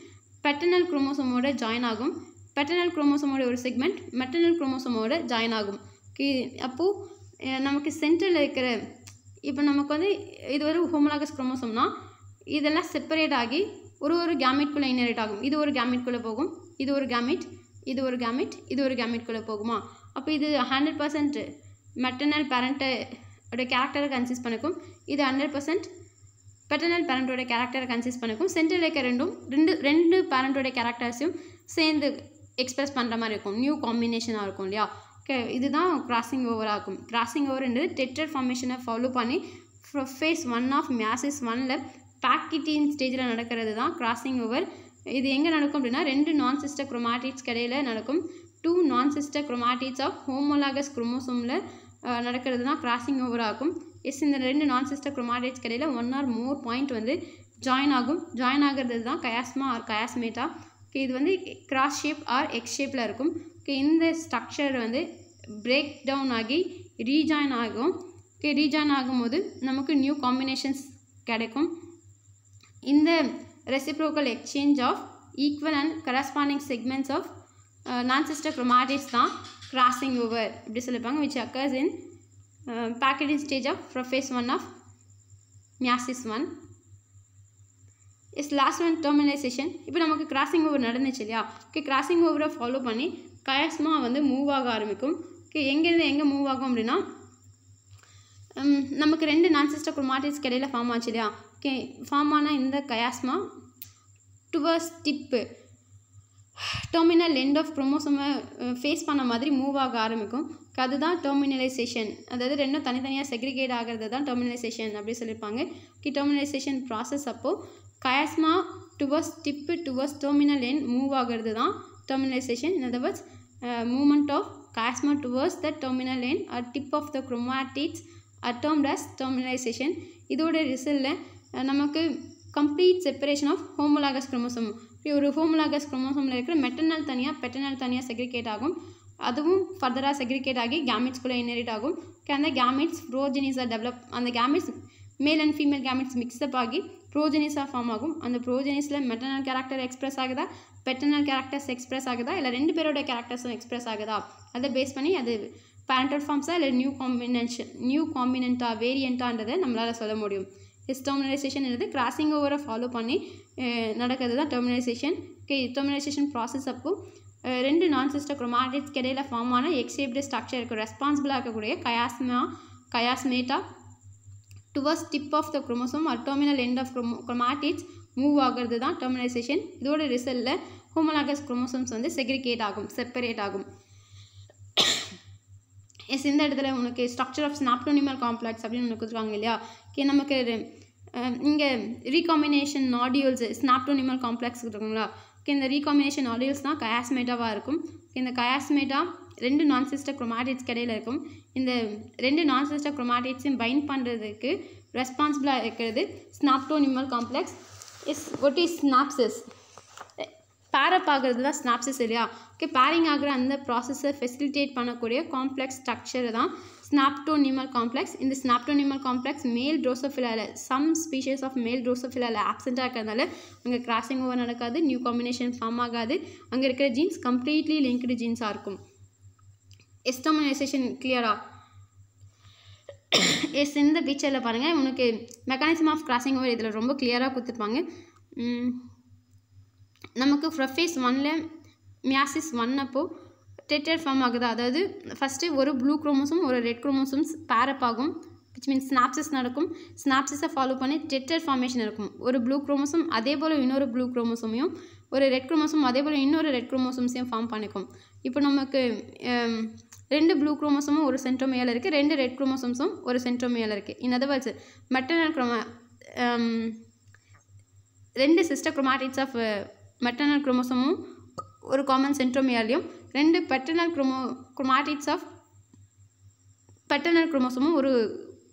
பெட்டர்னல் குரோமோசோமோட ஜாயின் ஆகும் பெட்டர்னல் குரோமோசோமோட ஒரு செக்மெண்ட் மெட்டர்னல் குரோமோசோமோட ஜாயின் ஆகும் கீ அப்போது நமக்கு சென்டரில் இருக்கிற இப்போ நமக்கு வந்து இது ஒரு ஹோமோலாகஸ் குரோமோசோம்னா இதெல்லாம் செப்பரேட் ஆகி ஒரு ஒரு கேமெட்குள்ளே இன்னரேட் ஆகும் இது ஒரு கேமெட்குள்ளே போகும் இது ஒரு கேமெட் இது ஒரு கேமெட் இது ஒரு கேமெட்குள்ளே போகுமா அப்போ இது ஹண்ட்ரட் பர்சன்ட் மெட்டர்னல் பேரண்ட்டோட கேரக்டரை கன்சிஸ் பண்ணிக்கும் இது ஹண்ட்ரட் பர்சன்ட் பெட்டர்னல் பேரண்ட்டோட கேரக்டரை கன்சிஸ் பண்ணிக்கும் சென்ட்ரல் இருக்க ரெண்டும் ரெண்டு ரெண்டு பேரண்ட்டோட கேரக்டர்ஸையும் சேர்ந்து எக்ஸ்பிரஸ் பண்ணுற மாதிரி இருக்கும் நியூ காம்பினேஷனாக இருக்கும் இல்லையா ஓகே இதுதான் கிராசிங் ஓவர் ஆகும் கிராசிங் ஓவர்ன்றது டெட்டர் ஃபார்மேஷனை ஃபாலோ பண்ணி ஃபேஸ் ஒன் ஆஃப் மேசஸ் ஒனில் ஃபேக்கிட்டின் ஸ்டேஜில் நடக்கிறது தான் கிராசிங் ஓவர் இது எங்கே நடக்கும் அப்படின்னா ரெண்டு நான் சிஸ்டர் குரோமாட்டிட்ஸ் கடையில் நடக்கும் two non sister chromatids of homologous குரோமோசோமில் நடக்கிறது தான் கிராசிங் ஓவர் ஆகும் எஸ் இந்த ரெண்டு நான் சிஸ்டர் குரோமாட்டிட்ஸ் கடையில் ஒன் ஆர் மோர் பாயிண்ட் வந்து ஜாயின் ஆகும் ஜாயின் ஆகிறது தான் கயாஸ்மா ஆர் கயாஸ்மேட்டா ஓகே இது வந்து கிராஸ் ஷேப் ஆர் எக்ஸ் ஷேப்பில் இருக்கும் ஓகே இந்த ஸ்ட்ரக்சர் வந்து பிரேக் டவுன் ஆகி ரீஜாயின் ஆகும் ஓகே ரீஜாயின் ஆகும்போது நமக்கு நியூ காம்பினேஷன்ஸ் கிடைக்கும் in the reciprocal exchange of equal and corresponding segments of non-sister chromatids தான் crossing over இப்படி சொல்லிப்பாங்க which occurs in uh, packaging stage of prophase 1 of miasis 1 is last one terminalization இப்பு நமக்கு crossing over நடந்துச்சு இல்லையா okay crossing ஓவரை follow பண்ணி கயஸ்மா வந்து move ஆக ஆரம்பிக்கும் எங்க எங்கேருந்து எங்கே மூவ் ஆகும் அப்படின்னா நமக்கு 2 non-sister chromatids கெடையில் ஃபார்ம் ஆச்சு கே ஃபார்ம் ஆன இந்த chiasma towards tip terminal end of ப்ரொமோசோமை ஃபேஸ் பண்ண மாதிரி மூவ் ஆக ஆரம்பிக்கும் அதுதான் டெர்மினலைசேஷன் அதாவது ரெண்டும் தனித்தனியாக செக்ரிகேட் ஆகிறது தான் டெர்மினலைசேஷன் அப்படி சொல்லியிருப்பாங்க ஓகே டெர்மினலைசேஷன் ப்ராசஸ் அப்போது chiasma towards tip towards terminal end move ஆகிறது தான் terminalization in other movement of chiasma towards the terminal end at tip of the chromatids are termed as terminalization இதோட ரிசல்ட்டில் நமக்கு complete separation of homologous chromosome இப்படி ஒரு homologous குரோமோசோமில் இருக்கிற maternal தனியாக பெட்டர்னல் தனியாக செக்ரிகேட் ஆகும் அதுவும் ஃபர்தராக செக்ரிகேட் ஆகி கேமெட்ஸ்குள்ளே இன்ஹெரிட் ஆகும் அந்த கேமிட்ஸ் ப்ரோஜினிஸாக டெவலப் அந்த gametes male and female gametes mix up ஆகி ப்ரோஜெனிஸாக ஃபார்ம் ஆகும் அந்த ப்ரோஜெனிஸில் மெட்டர்னல் கேரக்டர் எக்ஸ்பிரஸ் ஆகுதா பெட்டர்னல் கேரக்டர்ஸ் எக்ஸ்பிரஸ் ஆகுதா இல்லை ரெண்டு பேரோட கேரக்டர்ஸும் எக்ஸ்பிரஸ் ஆகுதா அதை பேஸ் பண்ணி அது பேரண்டர் ஃபார்ம்ஸாக இல்லை நியூ காம்பினேஷன் நியூ காம்பினெண்ட்டாக வேரியண்ட்டான்றதை நம்மளால் சொல்ல முடியும் இஸ் டெர்மினலைசேஷன்றது கிராசிங் ஓவரை ஃபாலோ பண்ணி நடக்கிறது தான் டெர்மினலைசேஷன் ஓகே டெர்மினலைசேஷன் ப்ராசஸ் அப்போ ரெண்டு நான் சிஸ்டர் குரோமாட்டிக்ஸ் இடையில் ஃபார்ம் ஆன எக்ஸேப்டு இருக்கும் ரெஸ்பான்சிபிளாக இருக்கக்கூடிய chiasma chiasmata towards tip of the chromosome அட்டோமினல் end of chromo chromatids move ஆகிறது தான் டெர்மினைசேஷன் இதோட ரிசல்ட்டில் ஹோமலாகஸ் குரோமோசோம்ஸ் வந்து செக்ரிகேட் ஆகும் செப்பரேட் ஆகும் எஸ் இந்த இடத்துல உனக்கு ஸ்ட்ரக்சர் ஆஃப் ஸ்னாப்டோனிமல் காம்ப்ளெக்ஸ் அப்படின்னு ஒன்று கொடுத்துருக்காங்க இல்லையா ஓகே நமக்கு இங்கே ரீகாம்பினேஷன் நாடியூல்ஸ் ஸ்னாப்டோனிமல் காம்ப்ளெக்ஸ் இருக்குங்களா ஓகே இந்த ரீகாம்பினேஷன் நாடியூல்ஸ் தான் கயாஸ்மேட்டாவாக இருக்கும் இந்த கயாஸ்மேட்டா ரெண்டு நான் சிஸ்டர் குரோமாட்டிட்ஸ் கிடையில் இருக்கும் இந்த ரெண்டு நான் சிஸ்டர் குரோமாட்டிட்ஸையும் பைண்ட் பண்ணுறதுக்கு ரெஸ்பான்சிபிளாக இருக்கிறது synaptonemal complex is what is synapsis pair up ஆகிறது தான் ஸ்னாப்சிஸ் இல்லையா ஓகே பேரிங் ஆகிற அந்த ப்ராசஸை ஃபெசிலிட்டேட் பண்ணக்கூடிய காம்ப்ளெக்ஸ் ஸ்ட்ரக்சர் தான் ஸ்னாப்டோனிமல் காம்ப்ளெக்ஸ் இந்த synaptonemal complex male drosophila some species of male drosophila ஆப்சென்ட்டாக இருக்கிறதுனால அங்கே கிராசிங் ஓவர் நடக்காது நியூ காம்பினேஷன் ஃபார்ம் ஆகாது அங்கே இருக்கிற ஜீன்ஸ் கம்ப்ளீட்லி லிங்க்டு ஜீன்ஸாக இருக்கும் எஸ்டமனைசேஷன் கிளியரா எஸ் இந்த பிக்சரில் பாருங்கள் உனக்கு மெக்கானிசம் ஆஃப் கிராசிங் ஓவர் இதில் ரொம்ப கிளியராக கொடுத்துருப்பாங்க நமக்கு ப்ரொஃபேஸ் ஒனில் மியாசிஸ் ஒன் அப்போது டெட்டர் ஃபார்ம் ஆகுது அதாவது ஃபஸ்ட்டு ஒரு ப்ளூ குரோமோசோம் ஒரு ரெட் குரோமோசோம்ஸ் பேரப் ஆகும் விச் மீன்ஸ் ஸ்னாப்சஸ் நடக்கும் ஸ்னாப்சஸை ஃபாலோ பண்ணி டெட்டர் ஃபார்மேஷன் இருக்கும் ஒரு ப்ளூ குரோமோசோம் அதே போல் இன்னொரு ப்ளூ குரோமோசோமையும் ஒரு ரெட் குரோமோசோம் அதே போல் இன்னொரு ரெட் குரோமோசோம்ஸையும் ஃபார்ம் பண்ணிக்கும் இப்போ நமக்கு ரெண்டு ப்ளூ குரோமோசோமும் ஒரு சென்ட்ரோமியால் இருக்குது ரெண்டு ரெட் குரோமோசோம்ஸும் ஒரு சென்ட்ரோமியால் இருக்குது இன் அதர்வைஸ் மெட்டர்னல் குரோமா ரெண்டு சிஸ்டர் குரோமாட்டிட்ஸ் ஆஃப் மெட்டர்னல் குரோமோசோமும் ஒரு காமன் சென்ட்ரோமியாலையும் ரெண்டு paternal chromo chromatids of paternal குரோமோசோமும் ஒரு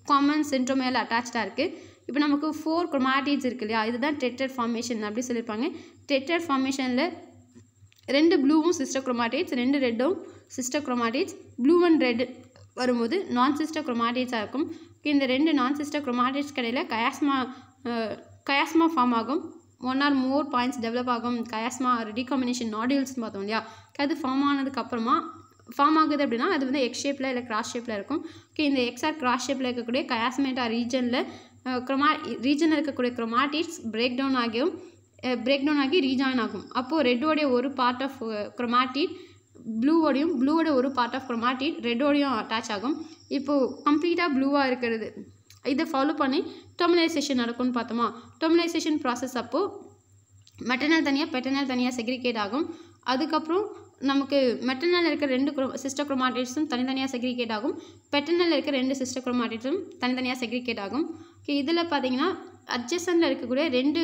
காமன் சென்ட்ரோமேல் அட்டாச்சாக இருக்குது இப்போ நமக்கு ஃபோர் குரோமாட்டிட்ஸ் இருக்கு இல்லையா இதுதான் டெட்டர் ஃபார்மேஷன் அப்படி சொல்லியிருப்பாங்க டெட்டர் ஃபார்மேஷனில் ரெண்டு ப்ளூவும் சிஸ்டர் குரோமாட்டிட்ஸ் ரெண்டு ரெட்டும் sister chromatids blue and red வரும்போது நான் சிஸ்டர் குரோமாட்டிட்ஸாக இருக்கும் இந்த ரெண்டு நான் சிஸ்டர் குரோமாட்டிட்ஸ் கடையில் கயாஸ்மா கயாஸ்மா ஃபார்ம் ஆகும் one or more points develop ஆகும் கயாஸ்மா ரீகாம்பினேஷன் நாடியூல்ஸ்னு பார்த்தோம் இல்லையா அது ஃபார்ம் ஆனதுக்கு அப்புறமா ஃபார்ம் ஆகுது அப்படின்னா அது வந்து எக்ஸ் ஷேப்பில் இல்லை கிராஸ் ஷேப்பில் இருக்கும் ஓகே இந்த எக்ஸ்ஆர் கிராஸ் ஷேப்பில் இருக்கக்கூடிய கயாஸ்மேட்டா ரீஜனில் குரோமா ரீஜனில் இருக்கக்கூடிய க்ரொமாட்டிட்ஸ் பிரேக் டவுன் ஆகியும் பிரேக் டவுன் ஆகி ரீஜாயின் ஆகும் அப்போது ரெட்டோடைய ஒரு பார்ட் ஆஃப் க்ரொமாட்டிட் ப்ளூவோடையும் ப்ளூவோட ஒரு பார்ட் ஆஃப் குரோமாட்டிட் ரெட்டோடையும் அட்டாச் ஆகும் இப்போது கம்ப்ளீட்டாக ப்ளூவாக இருக்கிறது இதை ஃபாலோ பண்ணி டொமினைசேஷன் நடக்கும்னு பார்த்தோமா டொமினைசேஷன் ப்ராசஸ் அப்போது மெட்டர்னல் தனியாக பெட்டர்னல் தனியாக செக்ரிகேட் ஆகும் அதுக்கப்புறம் நமக்கு மெட்டர்னல் இருக்கிற ரெண்டு குரோ சிஸ்டர் குரோமாட்டிட்ஸும் தனித்தனியாக செக்ரிகேட் ஆகும் பெட்டர்னல் இருக்கிற ரெண்டு சிஸ்டர் குரோமாட்டிட்ஸும் தனித்தனியாக செக்ரிகேட் ஆகும் ஓகே இதில் பார்த்தீங்கன்னா அட்ஜஸ்டனில் இருக்கக்கூடிய ரெண்டு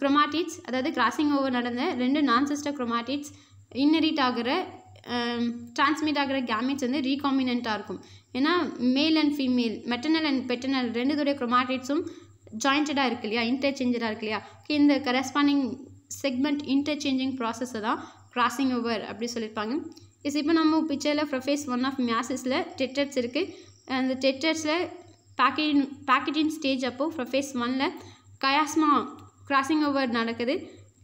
குரோமாட்டிட்ஸ் அதாவது கிராசிங் ஓவர் நடந்த ரெண்டு நான் சிஸ்டர் குரோமாட்டிட்ஸ் இன்னரிட் ஆகிற டிரான்ஸ்மிட் ஆகிற கேமிட்ஸ் வந்து ரீகாமினண்ட்டாக இருக்கும் ஏன்னா male and female maternal and paternal ரெண்டுதோடைய குரோமாட்டிட்ஸும் ஜாயிண்டடாக இருக்கு இல்லையா இன்டர்சேஞ்சடாக இருக்கு இல்லையா ஓகே இந்த கரஸ்பாண்டிங் செக்மெண்ட் இன்டர்சேஞ்சிங் ப்ராசஸை தான் கிராசிங் ஓவர் அப்படின்னு சொல்லியிருப்பாங்க இஸ் இப்போ நம்ம பிக்சரில் ப்ரொஃபேஸ் ஒன் ஆஃப் மேசஸில் டெட்டர்ஸ் இருக்குது அந்த டெட்டர்ஸில் பேக்கெட்டின் பேக்கெட்டின் ஸ்டேஜ் அப்போது ப்ரொஃபேஸ் ஒனில் கயாஸ்மா கிராசிங் ஓவர் நடக்குது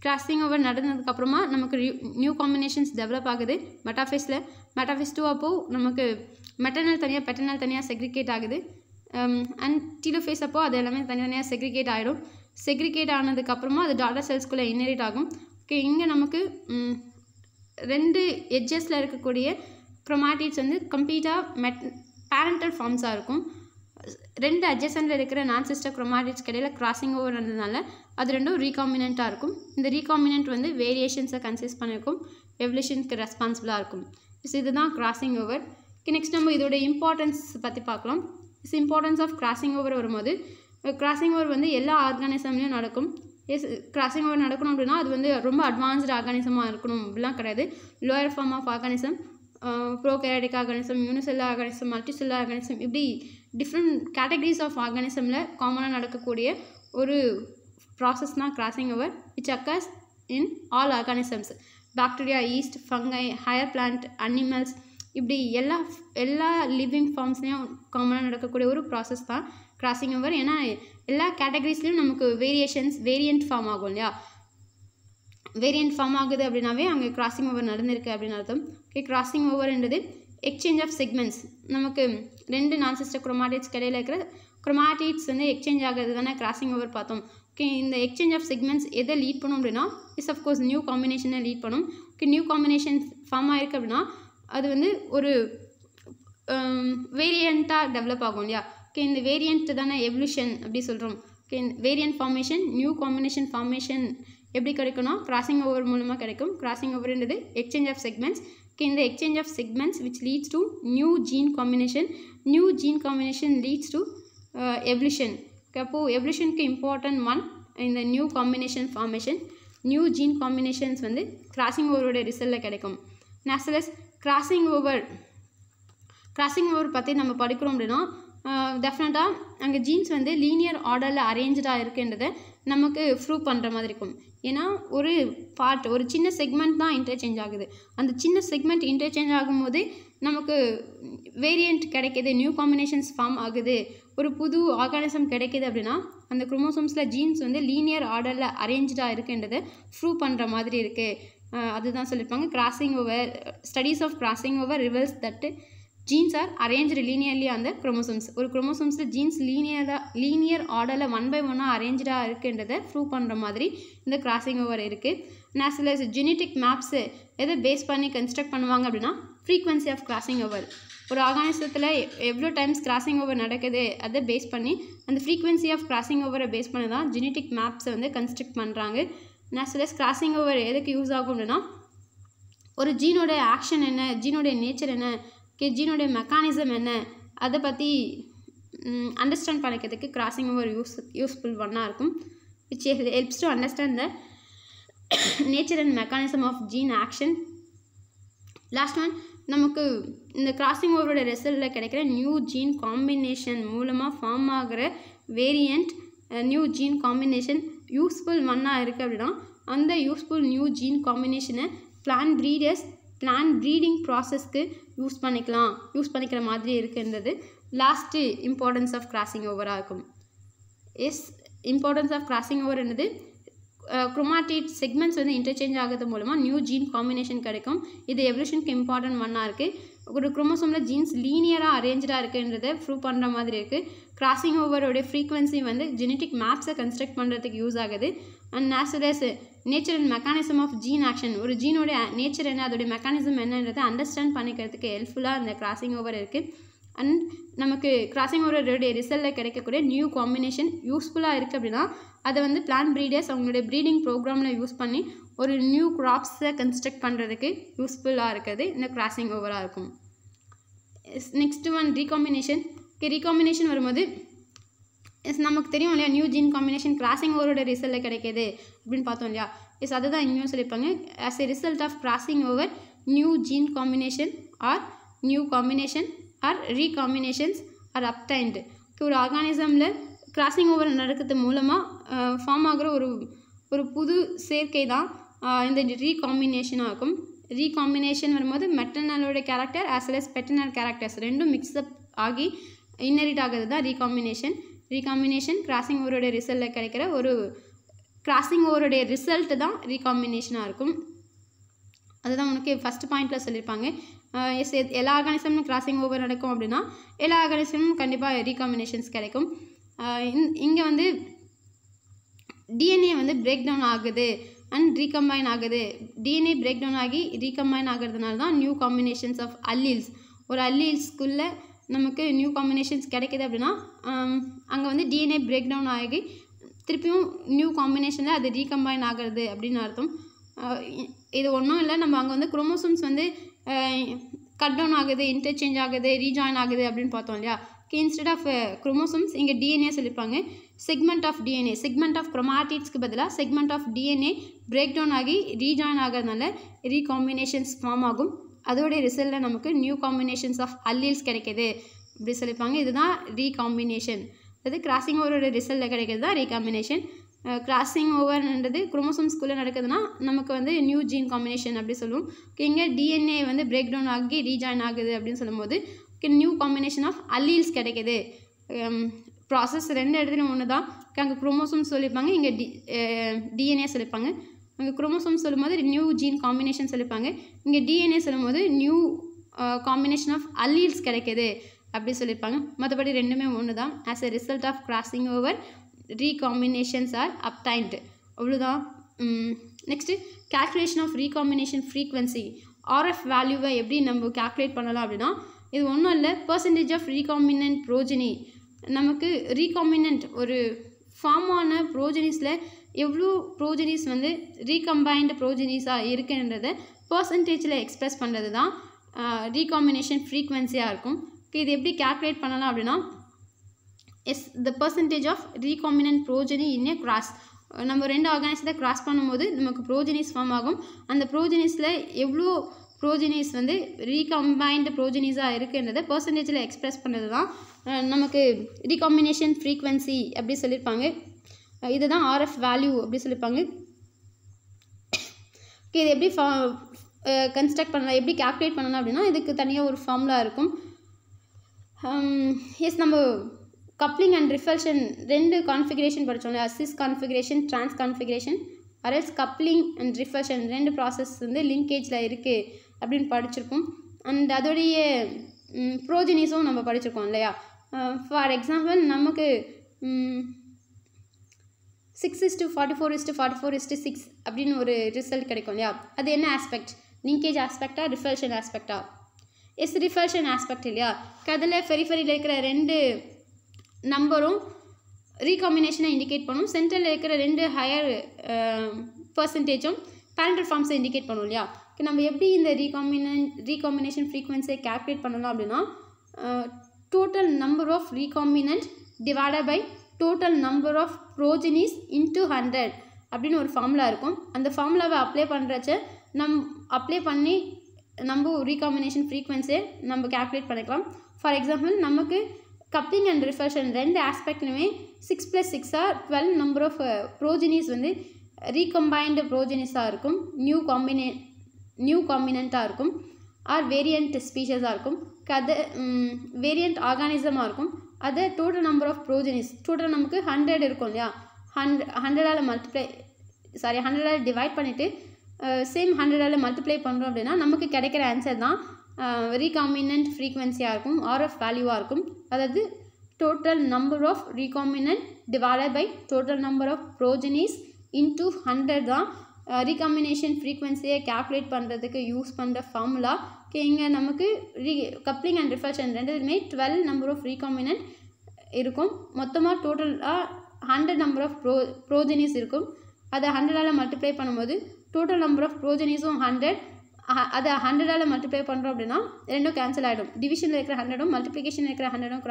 கிராசிங் ஓவர் நடந்ததுக்கப்புறமா நமக்கு நியூ காம்பினேஷன்ஸ் டெவலப் ஆகுது மெட்டாஃபேஸில் மெட்டாஃபேஸ் டூ அப்போது நமக்கு மெட்டர்னல் தனியாக பெட்டர்னல் தனியாக செக்ரிகேட் ஆகுது அண்ட் um, ஃபேஸ் அப்போ அது எல்லாமே தனித்தனியாக செக்ரிகேட் ஆகிடும் செக்ரிகேட் ஆனதுக்கப்புறமா அது டாட்டா செல்ஸ்குள்ளே இன்னரிட் ஆகும் ஓகே இங்கே நமக்கு um, ரெண்டு எட்ஜஸில் இருக்கக்கூடிய க்ரொமாட்டிட்ஸ் வந்து கம்ப்ளீட்டாக மெட் பேரண்டல் ஃபார்ம்ஸாக இருக்கும் ரெண்டு அட்ஜஸ்டில் இருக்கிற நான் சிஸ்டர் குரோமாட்டிக்ஸ் கடையில் கிராசிங் ஓவர் இருந்ததுனால அது ரெண்டும் ரீகாம்பினண்ட்டாக இருக்கும் இந்த ரீகாம்பினண்ட் வந்து வேரியேஷன்ஸை கன்சிஸ்ட் பண்ணியிருக்கும் எவல்யூஷனுக்கு ரெஸ்பான்சிபிளாக இருக்கும் இதுதான் கிராசிங் ஓவர் நெக்ஸ்ட் நம்ம இதோட இம்பார்ட்டன்ஸ் பற்றி பார்க்கலாம் is importance of crossing over வரும்போது கிராசிங் ஓவர் வந்து எல்லா ஆர்கானிசம்லேயும் நடக்கும் எஸ் கிராசிங் ஓவர் நடக்கணும் அப்படின்னா அது வந்து ரொம்ப அட்வான்ஸ்டு ஆர்கானிசமாக இருக்கணும் அப்படிலாம் கிடையாது lower form of organism prokaryotic organism unicellular organism multicellular organism இப்படி டிஃப்ரெண்ட் கேட்டகரிஸ் ஆஃப் ஆர்கானிசமில் காமனாக நடக்கக்கூடிய ஒரு ப்ராசஸ் தான் crossing over which occurs in all organisms bacteria yeast fungi higher plant animals இப்படி எல்லா எல்லா லிவிங் ஃபார்ம்ஸ்லேயும் காமனாக நடக்கக்கூடிய ஒரு ப்ராசஸ் தான் கிராசிங் ஓவர் ஏன்னா எல்லா கேட்டகரிஸ்லேயும் நமக்கு வேரியேஷன்ஸ் வேரியன்ட் ஃபார்ம் ஆகும் இல்லையா வேரியன்ட் ஃபார்ம் ஆகுது அப்படின்னாவே அங்கே கிராசிங் ஓவர் நடந்திருக்கு அப்படின்னு அர்த்தம் ஓகே கிராசிங் ஓவர்ன்றது எக்ஸ்சேஞ்ச் ஆஃப் செக்மெண்ட்ஸ் நமக்கு ரெண்டு நான் சிஸ்டர் குரோமாட்டிட்ஸ் கடையில் இருக்கிற குரோமாட்டிட்ஸ் வந்து எக்ஸ்சேஞ்ச் ஆகிறது தானே கிராசிங் ஓவர் பார்த்தோம் ஓகே இந்த எக்ஸ்சேஞ்ச் ஆஃப் செக்மெண்ட்ஸ் எதை லீட் பண்ணும் அப்படின்னா இஸ் அஃப்கோர்ஸ் நியூ காம்பினேஷனை லீட் பண்ணும் ஓகே நியூ காம்பினேஷன் ஃபார்ம் ஆயிருக்கு அப்படின்னா அது வந்து ஒரு வேரியண்ட்டாக டெவலப் ஆகும் இல்லையா ஓகே இந்த வேரியண்ட் தானே எவல்யூஷன் அப்படி சொல்கிறோம் okay variant formation new combination formation எப்படி கிடைக்கணும் கிராசிங் ஓவர் மூலமாக கிடைக்கும் கிராசிங் ஓவர்ன்றது எக்ஸ்சேஞ்ச் ஆஃப் செக்மெண்ட்ஸ் ஓகே இந்த exchange of segments which leads to new gene combination new gene combination leads to evolution okay அப்போது எவல்யூஷனுக்கு இம்பார்ட்டன்ட் ஒன் இந்த new combination formation new gene combinations வந்து crossing ஓவரோட ரிசல்ட்டில் கிடைக்கும் நேசலஸ் கிராசிங் ஓவர் கிராசிங் ஓவர் பற்றி நம்ம படிக்கிறோம் அப்படின்னா டெஃபினட்டாக அங்கே ஜீன்ஸ் வந்து லீனியர் ஆர்டரில் அரேஞ்சாக இருக்குன்றதை நமக்கு ப்ரூவ் பண்ணுற மாதிரி இருக்கும் ஏன்னா ஒரு பார்ட் ஒரு சின்ன செக்மெண்ட் தான் இன்டர்சேஞ்ச் ஆகுது அந்த சின்ன செக்மெண்ட் இன்டர்சேஞ்ச் ஆகும்போது நமக்கு வேரியண்ட் கிடைக்கிது நியூ காம்பினேஷன்ஸ் ஃபார்ம் ஆகுது ஒரு புது ஆர்கானிசம் கிடைக்கிது அப்படின்னா அந்த குரோமோசோம்ஸில் ஜீன்ஸ் வந்து லீனியர் ஆர்டரில் அரேஞ்சாக இருக்குன்றது ப்ரூவ் பண்ணுற மாதிரி இருக்குது அதுதான் சொல்லியிருப்பாங்க crossing over studies of crossing over reveals that genes are arrange linearly அந்த குரோமோசோம்ஸ் ஒரு குரோமோசோம்ஸில் ஜீன்ஸ் லீனியராக லீனியர் ஆர்டரில் ஒன் பை ஒன்னாக அரேஞ்சாக இருக்குன்றதை ப்ரூவ் பண்ணுற மாதிரி இந்த கிராசிங் ஓவர் இருக்குது நான் சில மேப்ஸு எதை பேஸ் பண்ணி கன்ஸ்ட்ரக்ட் பண்ணுவாங்க அப்படின்னா ஃப்ரீக்வன்சி ஆஃப் கிராசிங் ஓவர் ஒரு ஆர்கானிசத்தில் எவ்வளோ டைம்ஸ் கிராசிங் ஓவர் நடக்குது அதை பேஸ் பண்ணி அந்த ஃப்ரீக்வன்சி ஆஃப் கிராசிங் ஓவரை பேஸ் பண்ணி தான் ஜெனட்டிக் மேப்ஸை வந்து கன்ஸ்ட்ரக்ட் பண்ணுறாங்க நேச்சுரல்ஸ் கிராசிங் ஓவர் எதுக்கு யூஸ் ஆகும்னா ஒரு ஜீனோட ஆக்ஷன் என்ன ஜீனோடைய நேச்சர் என்ன கே ஜீனோடைய மெக்கானிசம் என்ன அதை பற்றி அண்டர்ஸ்டாண்ட் பண்ணிக்கிறதுக்கு கிராசிங் ஓவர் யூஸ் யூஸ்ஃபுல் ஒன்னாக இருக்கும் which helps to understand the nature and mechanism of gene action last one நமக்கு இந்த கிராசிங் ஓவரோட ரிசல்ட்டில் கிடைக்கிற நியூ ஜீன் காம்பினேஷன் மூலமாக ஃபார்ம் ஆகிற variant new gene combination useful ஒன்னாக இருக்குது அப்படின்னா அந்த யூஸ்ஃபுல் நியூ ஜீன் காம்பினேஷனை பிளான் ப்ரீடர்ஸ் பிளான் ப்ரீடிங் ப்ராசஸ்க்கு யூஸ் பண்ணிக்கலாம் யூஸ் பண்ணிக்கிற மாதிரி இருக்குன்றது லாஸ்ட்டு இம்பார்ட்டன்ஸ் ஆஃப் கிராசிங் ஓவராக இருக்கும் yes importance of crossing over என்னது குரோமாட்டிட் செக்மெண்ட்ஸ் வந்து இன்டர்ச்சேஞ்ச் ஆகிறது மூலமாக நியூ ஜீன் காம்பினேஷன் கிடைக்கும் இது எவல்யூஷனுக்கு இம்பார்ட்டன்ட் ஒன்னாக இருக்குது ஒரு குரோமோசோமில் ஜீன்ஸ் லீனியராக அரேஞ்சாக இருக்குன்றதை ப்ரூவ் பண்ணுற மாதிரி இருக்குது கிராசிங் ஓவரோடைய ஃப்ரீக்வன்சி வந்து ஜெனட்டிக் மேப்ஸை கன்ஸ்ட்ரக்ட் பண்ணுறதுக்கு யூஸ் ஆகுது and natures nature and mechanism of gene action ஒரு ஜீனோடைய நேச்சர் என்ன அதோடைய மெக்கானிசம் என்னன்றதை அண்டர்ஸ்டாண்ட் பண்ணிக்கிறதுக்கு ஹெல்ப்ஃபுல்லாக அந்த கிராசிங் ஓவர் இருக்குது அண்ட் நமக்கு கிராசிங் ஓவர் ரெடி ரிசல்ட்டில் கிடைக்கக்கூடிய நியூ காம்பினேஷன் யூஸ்ஃபுல்லாக இருக்குது அப்படின்னா அதை வந்து பிளான் ப்ரீடர்ஸ் அவங்களுடைய ப்ரீடிங் ப்ரோக்ராமில் யூஸ் பண்ணி ஒரு நியூ க்ராப்ஸை கன்ஸ்ட்ரக்ட் பண்ணுறதுக்கு யூஸ்ஃபுல்லாக இருக்கிறது இந்த கிராசிங் ஓவராக இருக்கும் next one recombination okay recombination வரும்போது எஸ் நமக்கு தெரியும் இல்லையா நியூ ஜீன் காம்பினேஷன் கிராசிங் ஓவரோட ரிசல்ட்டில் கிடைக்கிது அப்படின்னு பார்த்தோம் இல்லையா எஸ் அதை தான் இங்கேயும் சொல்லியிருப்பாங்க as a result of crossing over new gene combination are new combination are recombinations are obtained ஒரு ஆர்கானிசமில் கிராசிங் ஓவர் நடக்கிறது மூலமாக ஃபார்ம் ஆகிற ஒரு ஒரு புது சேர்க்கை தான் இந்த ரீகாம்பினேஷனாக இருக்கும் ரீகாம்பினேஷன் வரும்போது மெட்டர்னலோட character as well as paternal characters ரெண்டும் மிக்ஸ்அப் ஆகி இன்னரிட் ஆகிறது தான் ரீகாம்பினேஷன் ரீகாம்பினேஷன் கிராசிங் ஓவருடைய ரிசல்ட்டில் கிடைக்கிற ஒரு கிராசிங் ஓவருடைய ரிசல்ட்டு தான் ரீகாம்பினேஷனாக இருக்கும் அதுதான் உனக்கு ஃபஸ்ட் பாயிண்ட்டில் சொல்லியிருப்பாங்க எஸ் எல்லா ஆர்கானிசமும் கிராசிங் ஓவர் நடக்கும் அப்படின்னா எல்லா ஆர்கானிசமும் கண்டிப்பாக ரீகாம்பினேஷன்ஸ் கிடைக்கும் இங்கே வந்து டிஎன்ஏ வந்து பிரேக் டவுன் ஆகுது அண்ட் ரீகம்பைன் ஆகுது டிஎன்ஏ பிரேக் டவுன் ஆகி ரீகம்பைன் ஆகிறதுனால தான் நியூ காம்பினேஷன்ஸ் ஆஃப் அல்லீல்ஸ் ஒரு அல்லீல்ஸ்க்குள்ளே நமக்கு நியூ காம்பினேஷன்ஸ் கிடைக்கிது அப்படின்னா அங்கே வந்து டிஎன்ஏ பிரேக் டவுன் ஆகி திருப்பியும் நியூ காம்பினேஷனில் அது ரீகம்பைன் ஆகிறது அப்படின்னு அர்த்தம் இது ஒன்றும் இல்லை நம்ம அங்கே வந்து குரோமோசோம்ஸ் வந்து கட் டவுன் ஆகுது இன்டர்சேஞ்ச் ஆகுது ரீஜாயின் ஆகுது அப்படின்னு பார்த்தோம் இல்லையா இன்ஸ்டெட் ஆஃப் குரோமோசோம்ஸ் இங்கே டிஎன்ஏ சொல்லியிருப்பாங்க segment of DNA segment of குரோமாட்டிட்ஸ்க்கு பதிலாக segment of DNA break down ஆகி ரீஜாயின் ஆகிறதுனால ரீகாம்பினேஷன்ஸ் ஃபார்ம் ஆகும் அதோடைய ரிசல்ட்டில் நமக்கு நியூ காம்பினேஷன்ஸ் ஆஃப் அல்லீல்ஸ் கிடைக்கிது அப்படி சொல்லியிருப்பாங்க இதுதான் ரீகாம்பினேஷன் அது கிராசிங் ஓவரோட ரிசல்ட்டில் கிடைக்கிறது தான் ரீகாம்பினேஷன் கிராசிங் ஓவர்ன்றது குரோமோசோம்ஸ்குள்ளே நடக்குதுன்னா நமக்கு வந்து நியூ ஜீன் காம்பினேஷன் அப்படி சொல்லுவோம் இங்கே டிஎன்ஏ வந்து பிரேக் டவுன் ஆகி ரீஜாயின் ஆகுது அப்படின்னு சொல்லும்போது நியூ காம்பினேஷன் ஆஃப் அல்லீல்ஸ் கிடைக்கிது ப்ராசஸ் ரெண்டு இடத்துலையும் ஒன்று தான் அங்கே குரோமோசோம் சொல்லியிருப்பாங்க இங்கே டி டிஎன்ஏ சொல்லியிருப்பாங்க அங்கே குரோமோசோம் சொல்லும்போது நியூ ஜீன் காம்பினேஷன் சொல்லியிருப்பாங்க இங்கே டிஎன்ஏ சொல்லும்போது நியூ காம்பினேஷன் ஆஃப் அல்லீல்ஸ் கிடைக்கிது அப்படி சொல்லியிருப்பாங்க மற்றபடி ரெண்டுமே ஒன்று தான் as a result of crossing over recombinations are obtained அவ்வளோதான் next calculation of recombination frequency RF வேல்யூவை எப்படி நம்ம கேல்குலேட் பண்ணலாம் அப்படின்னா இது ஒன்றும் இல்லை பர்சன்டேஜ் ஆஃப் ரீகாம்பினன்ட் ப்ரோஜினி நமக்கு ரீகாம்பினன்ட் ஒரு ஃபார்மான ஆன எவ்வளோ ப்ரோஜனிஸ் வந்து ரீகம்பைன்டு ப்ரோஜனிஸாக இருக்குன்றதை பர்சன்டேஜில் எக்ஸ்ப்ரெஸ் பண்ணுறது தான் ரீகாம்பினேஷன் ஃப்ரீக்வன்சியாக இருக்கும் இது எப்படி கேல்குலேட் பண்ணலாம் அப்படின்னா yes the percentage of recombinant progeny in a cross நம்ம ரெண்டு ஆர்கானிக்ஸை கிராஸ் பண்ணும்போது நமக்கு ப்ரோஜனிஸ் ஃபார்ம் ஆகும் அந்த ப்ரோஜனிஸில் எவ்வளோ ப்ரோஜனிஸ் வந்து ரீகம்பைன்டு ப்ரோஜனிஸாக இருக்குன்றதை பர்சன்டேஜில் எக்ஸ்ப்ரெஸ் பண்ணுறது தான் நமக்கு ரீகாம்பினேஷன் ஃப்ரீக்வன்சி அப்படி சொல்லியிருப்பாங்க இதுதான் ஆர்எஃப் வேல்யூ அப்படி சொல்லியிருப்பாங்க ஓகே இது எப்படி ஃபா கன்ஸ்ட்ரக்ட் பண்ணலாம் எப்படி கேல்குலேட் பண்ணலாம் அப்படின்னா இதுக்கு தனியாக ஒரு ஃபார்முலா இருக்கும் எஸ் நம்ம கப்ளிங் அண்ட் ரிஃபல்ஷன் ரெண்டு கான்ஃபிகரேஷன் படித்தோம்ல அசிஸ் கான்ஃபிகரேஷன் ட்ரான்ஸ் கான்ஃபிகரேஷன் அரல்ஸ் கப்ளிங் அண்ட் ரிஃபல்ஷன் ரெண்டு ப்ராசஸ் வந்து லிங்கேஜில் இருக்குது அப்படின்னு படிச்சிருக்கோம் அண்ட் அதோடைய ப்ரோஜினிஸும் நம்ம படிச்சிருக்கோம் இல்லையா ஃபார் எக்ஸாம்பிள் நமக்கு six is to forty four is to forty four is to six அப்படின்னு ஒரு ரிசல்ட் கிடைக்கும் இல்லையா அது என்ன ஆஸ்பெக்ட் லிங்கேஜ் ஆஸ்பெக்டா ரிஃபல்ஷன் ஆஸ்பெக்டா எஸ் ரிஃபல்ஷன் ஆஸ்பெக்ட் இல்லையா கதில் ஃபெரியில் இருக்கிற ரெண்டு நம்பரும் ரீகாம்பினேஷனை இண்டிகேட் பண்ணும் சென்டரில் இருக்கிற ரெண்டு ஹையர் பர்சன்டேஜும் பேரண்டல் ஃபார்ம்ஸை இண்டிகேட் பண்ணும் இல்லையா நம்ம எப்படி இந்த ரீகாம்பினே ரீகாம்பினேஷன் ஃப்ரீக்வன்சியை கேல்குலேட் பண்ணலாம் அப்படின்னா total number of recombinant divided by total number of progenies into hundred அப்படின்னு ஒரு ஃபார்முலா இருக்கும் அந்த ஃபார்முலாவை அப்ளை பண்ணுறச்ச நம் அப்ளை பண்ணி நம்ம ரீகாம்பினேஷன் ஃப்ரீக்வன்சியை நம்ம கேல்குலேட் பண்ணிக்கலாம் ஃபார் எக்ஸாம்பிள் நமக்கு கப்ளிங் அண்ட் ரிஃபர்ஷன் ரெண்டு ஆஸ்பெக்ட்லையுமே சிக்ஸ் ப்ளஸ் சிக்ஸாக டுவெல் நம்பர் ஆஃப் ப்ரோஜினிஸ் வந்து ரீகம்பைன்டு ப்ரோஜினிஸாக இருக்கும் நியூ காம்பினே நியூ காம்பினண்ட்டாக இருக்கும் ஆர் வேரியண்ட் ஸ்பீஷஸாக இருக்கும் கத வேரியண்ட் ஆர்கானிசமாக இருக்கும் அது total number of progenies total நமக்கு ஹண்ட்ரட் இருக்கும் இல்லையா ஹண்ட் ஹண்ட்ரடால் மல்டிப்ளை சாரி ஹண்ட்ரடால் டிவைட் பண்ணிவிட்டு சேம் ஹண்ட்ரடால் மல்டிப்ளை பண்ணுறோம் அப்படின்னா நமக்கு கிடைக்கிற ஆன்சர் தான் ரீகாமினன்ட் ஃப்ரீக்வன்சியாக இருக்கும் ஆர்எஃப் வேல்யூவாக இருக்கும் அதாவது total number of recombinant divided by total number of progenies into hundred தான் ரீகாம்பினேஷன் ஃப்ரீக்வன்சியை கேல்குலேட் பண்ணுறதுக்கு யூஸ் பண்ணுற ஃபார்முலா ஓகே இங்கே நமக்கு ரீ கப்ளிங் அண்ட் ரிஃபல்ஷன் ரெண்டுமே டுவெல் நம்பர் ஆஃப் ரீகாம்பினன்ட் இருக்கும் மொத்தமாக டோட்டலாக ஹண்ட்ரட் நம்பர் ஆஃப் ப்ரோ ப்ரோஜனிஸ் இருக்கும் அதை ஹண்ட்ரடால் மல்டிப்ளை பண்ணும்போது டோட்டல் நம்பர் ஆஃப் ப்ரோஜனிஸும் ஹண்ட்ரட் அதை ஹண்ட்ரடால் மல்டிப்ளை பண்ணுறோம் அப்படின்னா ரெண்டும் கேன்சல் ஆகிடும் டிவிஷனில் இருக்கிற ஹண்ட்ரடும் மல்டிப்ளிகேஷன் இருக்கிற ஹண்ட்ரடும்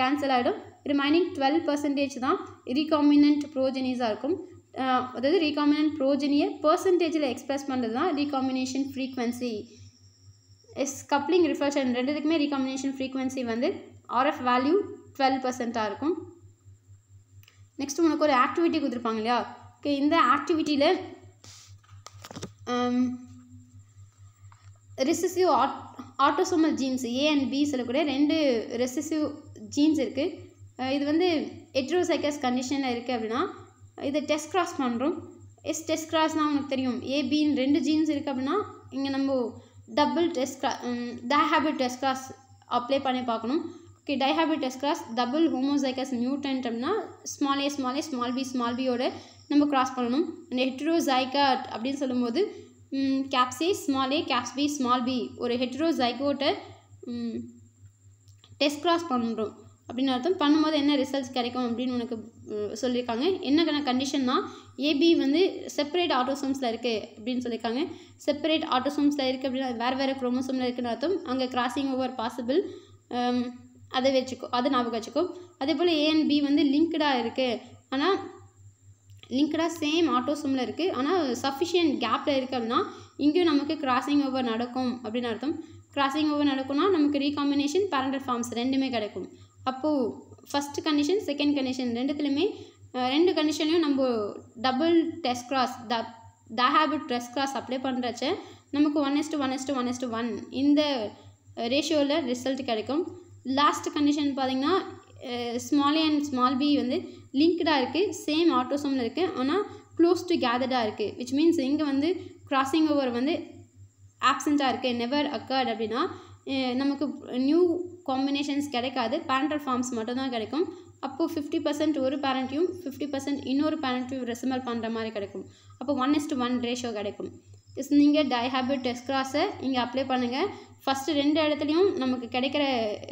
கேன்சல் ஆகிடும் ரிமைனிங் டுவெல் பர்சன்டேஜ் தான் ரீகாமினன்ட் ப்ரோஜெனிஸாக இருக்கும் அதாவது ரீகாமினன்ட் ப்ரோஜெனியை பர்சன்டேஜில் எக்ஸ்பிரஸ் பண்ணுறது தான் recombination frequency yes coupling repulsion ரெண்டுத்துக்குமே ரீகாமினேஷன் ஃப்ரீக்வன்சி வந்து ஆர்எஃப் வேல்யூ டுவெல் பர்சன்ட்டாக இருக்கும் நெக்ஸ்ட் உனக்கு ஒரு ஆக்டிவிட்டி கொடுத்துருப்பாங்க இல்லையா ஓகே இந்த ஆக்டிவிட்டியில் ரெசிசிவ் ஆட் autosomal genes A and B சொல்லக்கூடிய ரெண்டு ரெசிசிவ் ஜீன்ஸ் இருக்குது இது வந்து எட்ரோசைக்கஸ் கண்டிஷனில் இருக்குது அப்படின்னா இது டெஸ்ட் கிராஸ் பண்ணுறோம் எஸ் டெஸ்ட் கிராஸ்னால் உனக்கு தெரியும் ஏபின்னு ரெண்டு ஜீன்ஸ் இருக்குது அப்படின்னா இங்கே நம்ம டபுள் டெஸ்ட் கிரா டைஹாபிட் டெஸ்ட் கிராஸ் அப்ளை பண்ணி பார்க்கணும் okay dihybrid test cross double homozygous mutant அப்படின்னா small A small A small B small பியோட நம்ம கிராஸ் பண்ணணும் அண்ட் ஹெட்ரோசைக்கட் அப்படின்னு சொல்லும்போது கேப்சி small A caps B small B ஒரு ஹெட்ரோசைகோட்டை டெஸ்ட் கிராஸ் பண்ணுறோம் அப்படின்னு அர்த்தம் பண்ணும்போது என்ன ரிசல்ட்ஸ் கிடைக்கும் அப்படின்னு உனக்கு சொல்லியிருக்காங்க என்னக்கான கண்டிஷன்னா ஏபி வந்து செப்பரேட் ஆட்டோசோம்ஸில் இருக்குது அப்படின்னு சொல்லியிருக்காங்க செப்பரேட் ஆட்டோசோம்ஸில் இருக்குது அப்படின்னா வேறு வேறு குரோமோசோமில் இருக்குன்னு அர்த்தம் அங்கே கிராசிங் ஓவர் பாசிபிள் அதை வச்சுக்கோ அதை ஞாபகம் வச்சுக்கோ அதே போல் ஏஎன் பி வந்து லிங்க்டாக இருக்குது ஆனால் லிங்க்டாக சேம் ஆட்டோசமில் இருக்குது ஆனால் சஃபிஷியன்ட் கேப்பில் இருக்குது அப்படின்னா இங்கேயும் நமக்கு கிராசிங் ஓவர் நடக்கும் அப்படின்னு அர்த்தம் கிராசிங் ஓவர் நடக்கும்னா நமக்கு ரீகாம்பினேஷன் பேரண்டல் ஃபார்ம்ஸ் ரெண்டுமே கிடைக்கும் அப்போது ஃபஸ்ட் கண்டிஷன் செகண்ட் கண்டிஷன் ரெண்டுத்துலையுமே ரெண்டு கண்டிஷன்லையும் நம்ம double test cross the dihybrid test cross apply பண்ணுறச்ச நமக்கு one is to one to one is to one இந்த ரேஷியோவில் ரிசல்ட் கிடைக்கும் லாஸ்ட் கண்டிஷன் பார்த்திங்கன்னா small A and small B வந்து லிங்க்டாக இருக்குது சேம் ஆட்டோசோமில் இருக்குது ஆனால் க்ளோஸ் டு கேதர்டாக இருக்குது விச் மீன்ஸ் இங்கே வந்து கிராசிங் ஓவர் வந்து ஆப்சண்ட்டாக இருக்குது நெவர் அக்கர்ட் அப்படின்னா நமக்கு நியூ காம்பினேஷன்ஸ் கிடைக்காது பேரண்டல் ஃபார்ம்ஸ் மட்டும்தான் கிடைக்கும் அப்போது ஃபிஃப்டி பர்சன்ட் ஒரு பேரண்ட்டையும் ஃபிஃப்டி பர்சன்ட் இன்னொரு பேரண்ட்டையும் ரெசமல் பண்ணுற மாதிரி கிடைக்கும் அப்போ ஒன் டு ஒன் ரேஷியோ கிடைக்கும் நீங்கள் டைஹாபிட் கிராஸை இங்கே அப்ளை பண்ணுங்கள் ஃபஸ்ட்டு ரெண்டு இடத்துலையும் நமக்கு கிடைக்கிற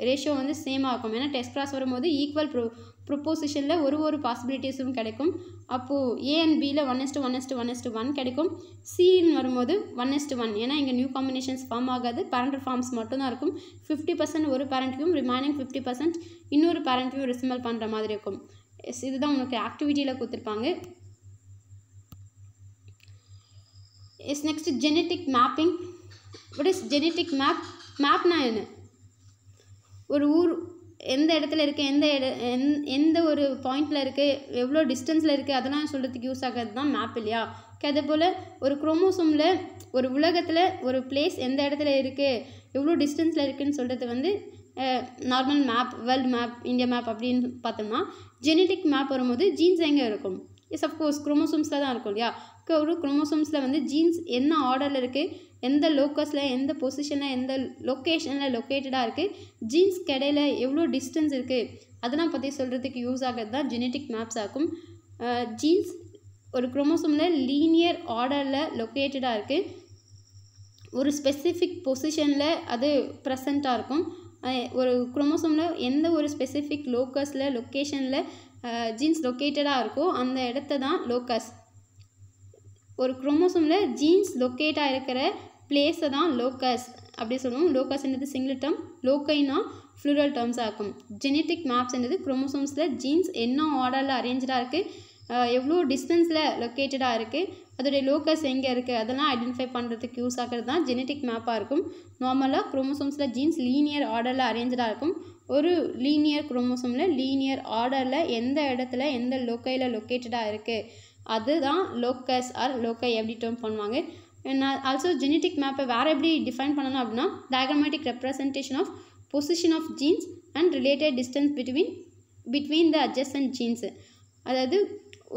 ரேஷியோ வந்து சேம் ஆகும் ஏன்னா டெஸ்ட் கிராஸ் வரும்போது ஈக்குவல் ப்ரோ ப்ரொப்போசிஷனில் ஒரு ஒரு பாசிபிலிட்டிஸும் கிடைக்கும் அப்போது ஏ அண்ட் பியில் one is to one is to one is to one கிடைக்கும் சின்னு வரும்போது ஒன் எஸ்ட்டு ஒன் ஏன்னா இங்கே நியூ காம்பினேஷன்ஸ் ஃபார்ம் ஆகாது பேரண்டர் ஃபார்ம்ஸ் மட்டும்தான் இருக்கும் ஃபிஃப்டி பர்சன்ட் ஒரு பேரண்ட்டையும் ரிமைனிங் ஃபிஃப்டி பர்சன்ட் இன்னொரு பேரண்ட்டையும் ரிசிமல் பண்ணுற மாதிரி இருக்கும் எஸ் இதுதான் உனக்கு ஆக்டிவிட்டியில் கொடுத்துருப்பாங்க yes next genetic mapping what is genetic map மேப்னா என்ன ஒரு ஊர் எந்த இடத்துல இருக்குது எந்த இட எந்த ஒரு பாயிண்ட்டில் இருக்குது எவ்வளோ டிஸ்டன்ஸில் இருக்குது அதெல்லாம் சொல்கிறதுக்கு யூஸ் ஆகிறது தான் மேப் இல்லையா ஓகே அதே போல் ஒரு குரோமோசோமில் ஒரு உலகத்தில் ஒரு பிளேஸ் எந்த இடத்துல இருக்குது எவ்வளோ டிஸ்டன்ஸில் இருக்குதுன்னு சொல்கிறது வந்து normal map world map India map அப்படின்னு பார்த்தோம்னா ஜெனட்டிக் மேப் வரும்போது ஜீன்ஸ் எங்கே இருக்கும் எஸ் அஃப்கோர்ஸ் குரோமோசோம்ஸில் தான் இருக்கும் இல்லையா ஒரு குரோமோசோம்ஸில் வந்து ஜீன்ஸ் என்ன ஆர்டரில் இருக்குது எந்த லோக்கஸில் எந்த பொசிஷனில் எந்த லொக்கேஷனில் லொக்கேட்டடாக இருக்குது ஜீன்ஸ் கடையில் எவ்வளோ டிஸ்டன்ஸ் இருக்குது அதெல்லாம் பற்றி சொல்கிறதுக்கு யூஸ் ஆகிறது தான் ஜெனெட்டிக் மேப்ஸ் ஆகும் ஜீன்ஸ் ஒரு குரோமோசோமில் லீனியர் ஆர்டரில் லொக்கேட்டடாக இருக்குது ஒரு ஸ்பெசிஃபிக் பொசிஷனில் அது ப்ரெசண்ட்டாக இருக்கும் ஒரு குரோமோசோமில் எந்த ஒரு ஸ்பெசிஃபிக் லோக்கஸில் லொக்கேஷனில் ஜீன்ஸ் லொக்கேட்டடாக இருக்கோ அந்த இடத்த தான் லோக்கஸ் ஒரு குரோமோசோமில் ஜீன்ஸ் லொக்கேட்டாக இருக்கிற பிளேஸை தான் லோக்கஸ் அப்படி சொல்லுவோம் லோக்கஸ்ன்றது சிங்கிள் டேர்ம் லோக்கைனா ஃப்ளூரல் டேர்ம்ஸாக இருக்கும் ஜெனட்டிக் என்றது குரோமோசோம்ஸில் ஜீன்ஸ் என்ன ஆர்டரில் அரேஞ்சாக இருக்குது எவ்வளோ டிஸ்டன்ஸில் லொக்கேட்டடாக இருக்குது அதோடைய லோக்கஸ் எங்கே இருக்குது அதெல்லாம் ஐடென்டிஃபை பண்ணுறதுக்கு யூஸ் ஆகிறது தான் ஜெனட்டிக் மேப்பாக இருக்கும் நார்மலாக குரோமோசோம்ஸில் ஜீன்ஸ் லீனியர் ஆர்டரில் அரேஞ்சாக இருக்கும் ஒரு லீனியர் குரோமோசோமில் லீனியர் ஆர்டரில் எந்த இடத்துல எந்த லொக்கையில் லொக்கேட்டடாக இருக்குது அதுதான் லோக்கஸ் ஆர் லோக்கை எப்படி டேர்ம் பண்ணுவாங்க நான் ஆல்சோ ஜெனட்டிக் மேப்பை வேறு எப்படி டிஃபைன் பண்ணணும் அப்படின்னா diagrammatic representation of position of genes and related distance between between the adjacent genes அதாவது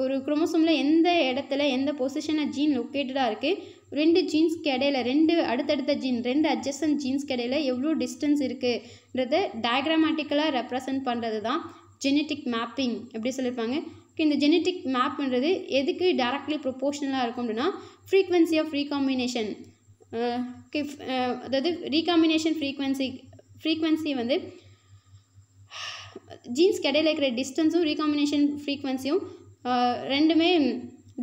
ஒரு குரோமோசோமில் எந்த இடத்துல எந்த பொசிஷனில் ஜீன் லொக்கேட்டடாக இருக்குது ரெண்டு ஜீன்ஸ்க்கு கடையில் ரெண்டு அடுத்தடுத்த ஜீன் ரெண்டு அட்ஜஸ்டன் ஜீன்ஸ் கடையில் எவ்வளோ டிஸ்டன்ஸ் இருக்குன்றது டயக்ராமேட்டிக்கலாக ரெப்ரசன்ட் பண்ணுறது தான் ஜெனட்டிக் மேப்பிங் எப்படி சொல்லியிருப்பாங்க இந்த ஜெனட்டிக் மேப்ன்றது எதுக்கு டேரக்ட்லி ப்ரொப்போர்ஷனலாக இருக்கும் அப்படின்னா ஃப்ரீக்வன்சி ஆஃப் ரீகாம்பினேஷன் அதாவது ரீகாம்பினேஷன் ஃப்ரீக்வன்சி ஃப்ரீக்வன்சி வந்து ஜீன்ஸ் கடையில் இருக்கிற டிஸ்டன்ஸும் ரீகாம்பினேஷன் ஃப்ரீக்வன்சியும் ரெண்டுமே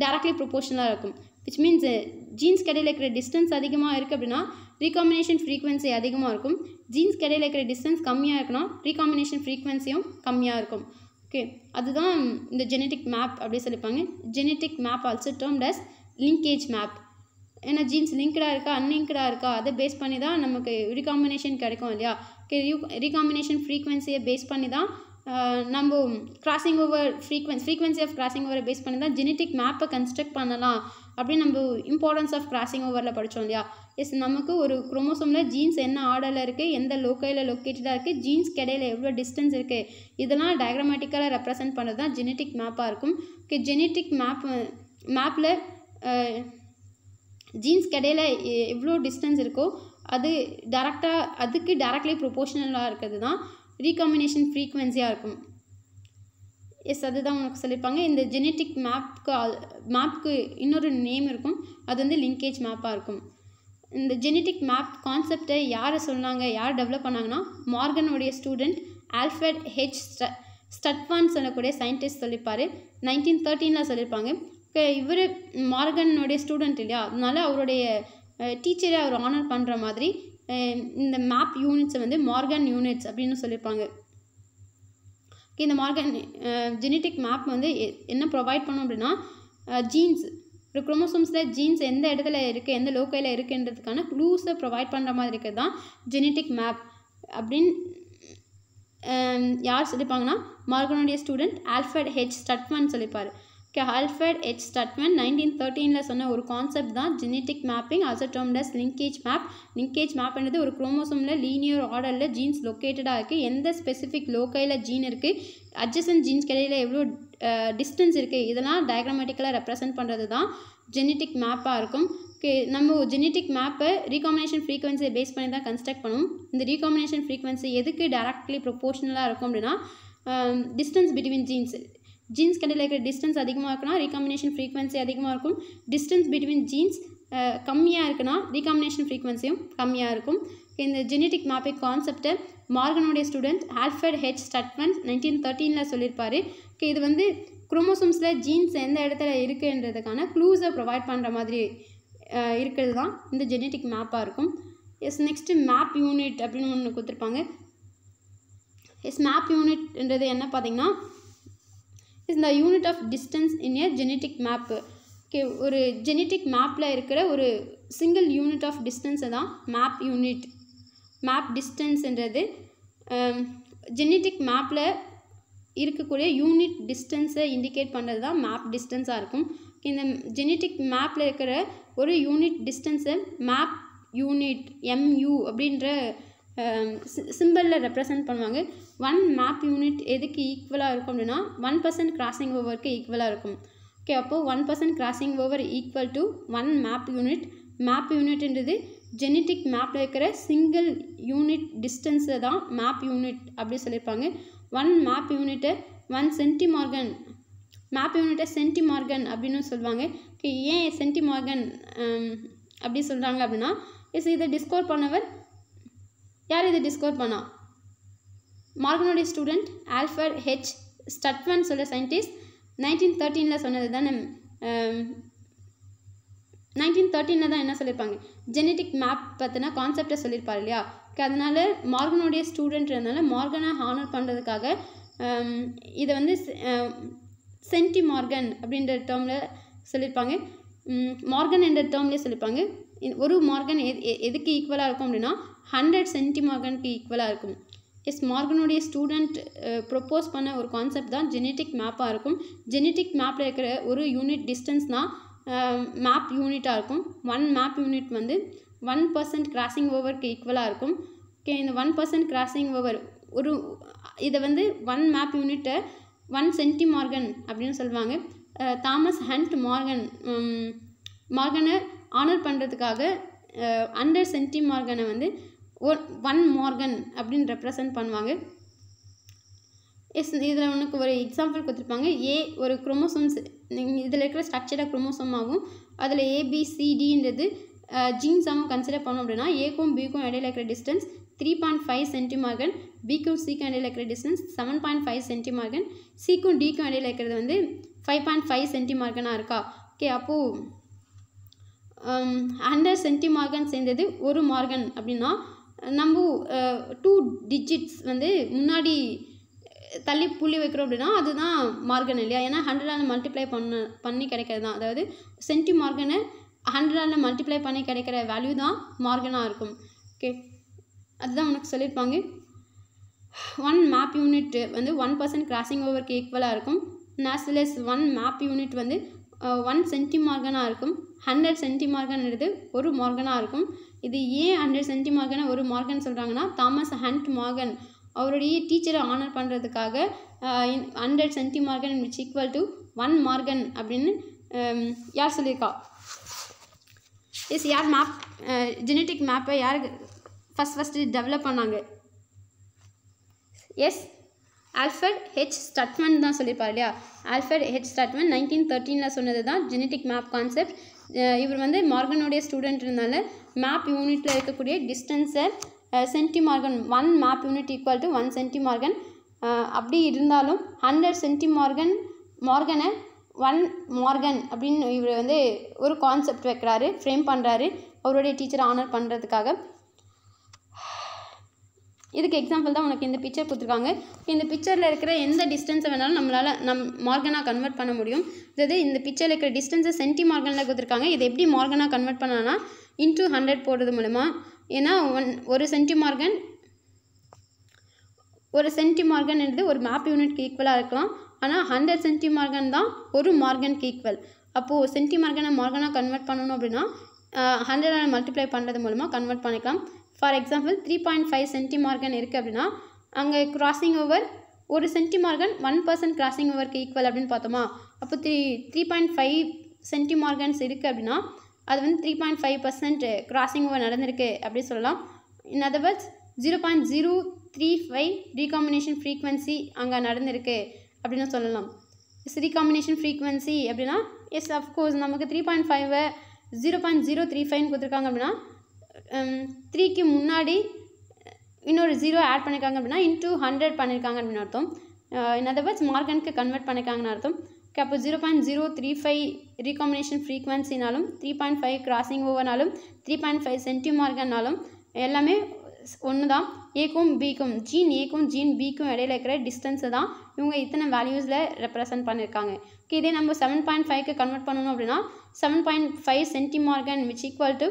டேரக்ட்லி ப்ரொப்போர்ஷனலாக இருக்கும் விச் மீன்ஸ் ஜீன்ஸ் கடையில் இருக்கிற டிஸ்டன்ஸ் அதிகமாக இருக்குது அப்படின்னா ரீகாம்பினேஷன் ஃப்ரீக்வன்சி அதிகமாக இருக்கும் ஜீன்ஸ் கடையில் இருக்கிற டிஸ்டன்ஸ் கம்மியாக இருக்குன்னா ரீகாம்பினேஷன் ஃப்ரீக்வன்சியும் கம்மியாக இருக்கும் ஓகே அதுதான் இந்த ஜெனட்டிக் மேப் அப்படின்னு சொல்லிப்பாங்க genetic map also term as linkage map ஏன்னா ஜீன்ஸ் லிங்க்டாக இருக்கா அன்லிங்க்டாக இருக்கா அதை பேஸ் பண்ணி தான் நமக்கு ரீகாம்பினேஷன் கிடைக்கும் இல்லையா ஓகே ரீ ரீகாம்பினேஷன் ஃப்ரீக்வன்சியை பேஸ் பண்ணி தான் நம்ம கிராசிங் ஓவர் ஃப்ரீக்வன்ஸ் ஃப்ரீக்வன்சி ஆஃப் கிராசிங் ஓவரை பேஸ் பண்ணி தான் ஜெனட்டிக் மேப்பை கன்ஸ்ட்ரக்ட் பண்ணலாம் அப்படின்னு நம்ம இம்பார்ட்டன்ஸ் ஆஃப் கிராசிங் ஓவரில் படித்தோம் இல்லையா எஸ் நமக்கு ஒரு குரோமோசோமில் ஜீன்ஸ் என்ன ஆர்டரில் இருக்குது எந்த லோக்கையில் லொக்கேட்டடாக இருக்குது ஜீன்ஸ் கிடையில் எவ்வளோ டிஸ்டன்ஸ் இருக்குது இதெல்லாம் டயக்ராமேட்டிக்கலாக ரெப்ரசென்ட் பண்ணுறது தான் ஜெனட்டிக் மேப்பாக இருக்கும் ஓகே ஜெனட்டிக் மேப் மேப்பில் ஜீன்ஸ் கடையில் எவ்வளோ டிஸ்டன்ஸ் இருக்கோ அது டேரெக்டாக அதுக்கு டேரெக்ட்லி ப்ரொபோஷனலாக இருக்கிறது தான் ரீகாம்பினேஷன் ஃப்ரீக்குவென்சியாக இருக்கும் எஸ் அதுதான் உனக்கு சொல்லியிருப்பாங்க இந்த ஜெனட்டிக் மேப்க்கு மேப்க்கு இன்னொரு நேம் இருக்கும் அது வந்து லிங்கேஜ் மேப்பாக இருக்கும் இந்த ஜெனட்டிக் மேப் கான்செப்டை யாரை சொன்னாங்க யார் டெவலப் பண்ணாங்கன்னா மார்கனுடைய ஸ்டூடெண்ட் ஆல்ஃபர்ட் ஹெச் ஸ்ட ஸ்டட்வான் சொல்லக்கூடிய சயின்டிஸ்ட் சொல்லிப்பார் நைன்டீன் தேர்ட்டீனில் சொல்லியிருப்பாங்க இவர் மார்கனுடைய ஸ்டூடெண்ட் இல்லையா அதனால அவருடைய டீச்சரை அவர் ஆனர் பண்ணுற மாதிரி இந்த மேப் யூனிட்ஸை வந்து மார்கன் யூனிட்ஸ் அப்படின்னு சொல்லியிருப்பாங்க இந்த மார்கன் ஜெனட்டிக் மேப் வந்து என்ன ப்ரொவைட் பண்ணும் அப்படின்னா ஜீன்ஸ் ஒரு குரோமோசோம்ஸில் ஜீன்ஸ் எந்த இடத்துல இருக்குது எந்த லோக்கையில் இருக்குன்றதுக்கான க்ளூஸை ப்ரொவைட் பண்ணுற மாதிரி இருக்கிறது தான் ஜெனட்டிக் மேப் அப்படின்னு யார் சொல்லிப்பாங்கன்னா மார்கனுடைய ஸ்டூடெண்ட் ஆல்ஃபர்ட் ஹெச் ஸ்டட்மன் சொல்லிப்பார் ஆல்ஃபர்ட் ஹெச் ஸ்டட்மன் நைன்டீன் தேர்ட்டீனில் சொன்ன ஒரு கான்செப்ட் தான் genetic mapping also termed as linkage map linkage மேப்ன்றது ஒரு குரோமோசோமில் லீனியர் ஆர்டரில் ஜீன்ஸ் லொக்கேட்டடாக இருக்குது எந்த ஸ்பெசிஃபிக் லோக்கையில் ஜீன் இருக்குது அட்ஜஸ்டன் ஜீன்ஸ் கிடையில எவ்வளோ டிஸ்டன்ஸ் இருக்குது இதெல்லாம் டயக்ராமேட்டிக்கலாக ரெப்ரசன்ட் பண்ணுறது தான் ஜெனெட்டிக் மேப்பாக இருக்கும் நம்ம ஜெனெட்டிக் மேப்பை ரீகாமினேஷன் ஃப்ரீக்வன்சியை பேஸ் பண்ணி தான் கன்ஸ்ட்ரக்ட் பண்ணுவோம் இந்த ரீகாமினேஷன் ஃப்ரீக்வன்சி எதுக்கு டேரக்ட்லி ப்ரொபோர்ஷனலாக இருக்கும் அப்படின்னா டிஸ்டன்ஸ் பிட்வீன் ஜீன்ஸ் ஜீன்ஸ் கண்டில் டிஸ்டன்ஸ் அதிகமாக இருக்குன்னா ரீகாம்பினேஷன் ஃப்ரீக்வன்சி அதிகமாக இருக்கும் டிஸ்டன்ஸ் பிட்வீன் ஜீன்ஸ் கம்மியாக இருக்குன்னா ரீகாம்பினேஷன் ஃப்ரீக்வன்சியும் கம்மியாக இருக்கும் இந்த ஜெனட்டிக் மேப்பிங் கான்செப்டை மார்கனுடைய student Alfred H Sturtevant nineteen தேர்ட்டீனில் சொல்லியிருப்பார் இது வந்து குரோமோசோம்ஸில் ஜீன்ஸ் எந்த இடத்துல இருக்குன்றதுக்கான க்ளூஸை ப்ரொவைட் பண்ணுற மாதிரி இருக்கிறது தான் இந்த ஜெனட்டிக் மேப்பாக இருக்கும் எஸ் நெக்ஸ்ட்டு மேப் யூனிட் அப்படின்னு ஒன்று கொடுத்துருப்பாங்க எஸ் மேப் யூனிட்ன்றது என்ன பார்த்தீங்கன்னா is the unit of distance in a genetic map okay ஒரு ஜெனட்டிக் மேப்பில் இருக்கிற ஒரு சிங்கிள் யூனிட் ஆஃப் டிஸ்டன்ஸை தான் மேப் யூனிட் மேப் டிஸ்டன்ஸ்ன்றது ஜெனட்டிக் மேப்பில் இருக்கக்கூடிய யூனிட் டிஸ்டன்ஸை இண்டிகேட் பண்ணுறது தான் மேப் டிஸ்டன்ஸாக இருக்கும் இந்த ஜெனட்டிக் மேப்பில் இருக்கிற ஒரு யூனிட் டிஸ்டன்ஸை மேப் யூனிட் எம்யூ அப்படின்ற சிம்பிளில் um, ரெப்ரசன்ட் பண்ணுவாங்க ஒன் மேப் யூனிட் எதுக்கு ஈக்குவலாக இருக்கும் அப்படின்னா ஒன் பர்சன்ட் கிராசிங் ஓவருக்கு ஈக்குவலாக இருக்கும் ஓகே அப்போது one percent crossing over equal to one map unit map யூனிட்ன்றது ஜெனட்டிக் மேப்பில் இருக்கிற சிங்கிள் யூனிட் டிஸ்டன்ஸை தான் மேப் யூனிட் அப்படி சொல்லியிருப்பாங்க ஒன் மேப் யூனிட்டை ஒன் சென்டி மார்கன் மேப் யூனிட்டை சென்டிமார்கன் அப்படின்னு சொல்லுவாங்க ஏன் சென்டி மார்கன் um, அப்படி சொல்கிறாங்க அப்படின்னா இஸ் இதை டிஸ்கோர் பண்ணவர் யார் இதை டிஸ்கோர் பண்ணா மார்கனுடைய ஸ்டூடெண்ட் ஆல்ஃபர் ஹெச் ஸ்டட்மன் சொல்கிற சயின்டிஸ்ட் நைன்டீன் தேர்ட்டீனில் சொன்னது தானே நைன்டீன் தேர்ட்டீனில் தான் என்ன சொல்லியிருப்பாங்க ஜெனட்டிக் மேப் பற்றின கான்செப்டை சொல்லியிருப்பார் இல்லையா அதனால் மார்கனுடைய ஸ்டூடெண்ட் இருந்தால மார்கனை ஹானர் பண்ணுறதுக்காக இதை வந்து சென்டி மார்கன் அப்படின்ற டேர்மில் சொல்லியிருப்பாங்க மார்கன் என்ற டேர்ம்லேயே சொல்லியிருப்பாங்க ஒரு மார்கன் எது எதுக்கு ஈக்குவலாக இருக்கும் அப்படின்னா ஹண்ட்ரட் சென்டி மார்கனுக்கு ஈக்குவலாக இருக்கும் எஸ் மார்கனுடைய ஸ்டூடெண்ட் ப்ரொப்போஸ் பண்ண ஒரு கான்செப்ட் தான் ஜெனெட்டிக் மேப்பாக இருக்கும் ஜெனெட்டிக் மேப்பில் இருக்கிற ஒரு யூனிட் டிஸ்டன்ஸ்னால் மேப் யூனிட்டாக இருக்கும் ஒன் மேப் யூனிட் வந்து ஒன் பர்சன்ட் கிராசிங் ஓவருக்கு ஈக்குவலாக இருக்கும் ஓகே இந்த ஒன் பர்சன்ட் கிராசிங் ஓவர் ஒரு இதை வந்து ஒன் மேப் யூனிட்டை ஒன் சென்டி மார்கன் அப்படின்னு சொல்லுவாங்க தாமஸ் ஹண்ட் மார்கன் மார்கனை ஆனர் பண்ணுறதுக்காக அண்டர் சென்டி மார்கனை வந்து ஒன் ஒன் மார்கன் அப்படின்னு ரெப்ரசன்ட் பண்ணுவாங்க எஸ் இதில் உனக்கு ஒரு எக்ஸாம்பிள் கொடுத்துருப்பாங்க ஏ ஒரு குரோமோசோம்ஸ் இதில் இருக்கிற ஸ்ட்ரக்சராக ஆகும் அதில் ஏபிசிடின்றது ஜீன்ஸாகவும் கன்சிடர் பண்ணோம் அப்படின்னா ஏக்கும் பிக்கும் இடையில இருக்கிற distance three point five centimorgan பிக்கும் சிக்கும் இடையில இருக்கிற distance seven point five centimorgan சிக்கும் டிக்கும் இடையில இருக்கிறது வந்து ஃபைவ் பாயிண்ட் ஃபைவ் சென்டிமார்கனாக இருக்கா ஓகே அப்போது ஹண்ட்ரட் சென்டிமார்கன் சேர்ந்தது ஒரு மார்கன் அப்படின்னா நம்ம டூ டிஜிட்ஸ் வந்து முன்னாடி தள்ளி புள்ளி வைக்கிறோம் அப்படின்னா அதுதான் மார்கன் இல்லையா ஏன்னா ஹண்ட்ரட் ஆனால் மல்டிப்ளை பண்ண பண்ணி கிடைக்கிறது தான் அதாவது சென்டி ஹண்ட்ரட் ஹண்ட்ரடால் மல்டிப்ளை பண்ணி கிடைக்கிற வேல்யூ தான் மார்கனாக இருக்கும் ஓகே அதுதான் உனக்கு சொல்லியிருப்பாங்க ஒன் மேப் யூனிட் வந்து ஒன் பர்சன்ட் கிராசிங் ஓவருக்கு ஈக்குவலாக இருக்கும் நேஸ்லெஸ் ஒன் மேப் யூனிட் வந்து ஒன் சென்டி மார்கனாக இருக்கும் ஹண்ட்ரட் சென்டி மார்கன்றது ஒரு மார்கனாக இருக்கும் இது ஏன் ஹண்ட்ரட் சென்டி மார்கனை ஒரு மார்க்னு சொல்கிறாங்கன்னா தாமஸ் ஹண்ட் மார்கன் அவருடைய டீச்சரை ஆனர் பண்ணுறதுக்காக hundred centimorgan which equal to one Morgan அப்படின்னு யார் சொல்லியிருக்கா இஸ் யார் மேப் ஜெனட்டிக் மேப்பை யார் ஃபஸ்ட் ஃபஸ்ட்டு டெவலப் பண்ணாங்க எஸ் ஆல்ஃபர்ட் ஹெச் ஸ்டட்மன் தான் சொல்லியிருப்பார் இல்லையா ஆல்ஃபர்ட் ஹெச் ஸ்டட்மன் நைன்டீன் தேர்ட்டீனில் சொன்னது தான் ஜெனட்டிக் மேப் கான்செப்ட் இவர் வந்து மார்கனுடைய ஸ்டூடெண்ட் இருந்தால மேப் யூனிட்டில் இருக்கக்கூடிய டிஸ்டன்ஸை centimorgan one map unit equal to one centimorgan அப்படி இருந்தாலும் ஹண்ட்ரட் சென்டிமார்கன் மார்கனை ஒன் மார்கன் அப்படின்னு இவர் வந்து ஒரு கான்செப்ட் வைக்கிறாரு ஃப்ரேம் பண்ணுறாரு அவருடைய டீச்சரை ஆனர் பண்ணுறதுக்காக இதுக்கு எக்ஸாம்பிள் தான் உனக்கு இந்த பிக்சர் கொடுத்துருக்காங்க இந்த பிக்சரில் இருக்கிற எந்த டிஸ்டன்ஸை வேணாலும் நம்மளால் நம் மார்கனாக கன்வெர்ட் பண்ண முடியும் அதாவது இந்த பிக்சரில் இருக்கிற டிஸ்டன்ஸை சென்டி மார்கனில் கொடுத்துருக்காங்க இதை எப்படி மார்கனாக கன்வெர்ட் பண்ணலாம்னா இன்ட்டு ஹண்ட்ரட் போடுறது மூலமாக ஏன்னா ஒன் ஒரு சென்டிமார்கன் ஒரு சென்டிமார்கன்றது ஒரு மேப் யூனிட்க்கு ஈக்குவலாக இருக்கலாம் ஆனால் ஹண்ட்ரட் சென்டிமார்கன் தான் ஒரு மார்கனுக்கு ஈக்குவல் அப்போது சென்டிமார்கனை மார்கனாக கன்வெர்ட் பண்ணணும் அப்படின்னா ஹண்ட்ரட் மல்டிப்ளை பண்ணுறது மூலமாக கன்வெர்ட் பண்ணிக்கலாம் for example three point five centimorgan இருக்குது அப்படின்னா அங்கே கிராசிங் ஓவர் ஒரு சென்டிமார்கன் ஒன் பர்சன்ட் கிராசிங் ஓவருக்கு ஈக்குவல் அப்படின்னு பார்த்தோமா அப்போ three three point five centimorgans இருக்குது அப்படின்னா அது வந்து three point five percent crossing over நடந்திருக்கு அப்படின்னு சொல்லலாம் in other words zero point zero three five recombination frequency அங்கே நடந்திருக்கு அப்படின்னு சொல்லலாம் இஸ் ரீகாம்பினேஷன் ஃப்ரீக்வன்சி அப்படின்னா எஸ் அஃப்கோர்ஸ் நமக்கு த்ரீ பாயிண்ட் ஃபைவை ஜீரோ பாயிண்ட் ஜீரோ த்ரீ ஃபைவ்னு கொடுத்துருக்காங்க அப்படின்னா த்ரீக்கு முன்னாடி இன்னொரு ஜீரோ ஆட் பண்ணியிருக்காங்க அப்படின்னா இன்டூ ஹண்ட்ரட் பண்ணியிருக்காங்க அப்படின்னு அர்த்தம் இன் அதர்வர்ஸ் மார்கனுக்கு கன்வெர்ட் பண்ணியிருக்காங்கன்னு அர்த்தம் ஓகே அப்போ zero point zero three five recombination ஃப்ரீக்வன்சினாலும் த்ரீ பாயிண்ட் ஃபைவ் கிராசிங் ஓவர்னாலும் த்ரீ பாயிண்ட் ஃபைவ் சென்டிமார்கனாலும் எல்லாமே ஒன்று தான் ஏக்கும் பிக்கும் ஜீன் ஏக்கும் ஜீன் பிக்கும் இடையில இருக்கிற டிஸ்டன்ஸு தான் இவங்க இத்தனை வேல்யூஸில் ரெப்ரசன்ட் பண்ணியிருக்காங்க ஓகே இதே நம்ம செவன் பாயிண்ட் ஃபைவ்க்கு கன்வெர்ட் பண்ணணும் அப்படின்னா seven point five centimorgan which equal to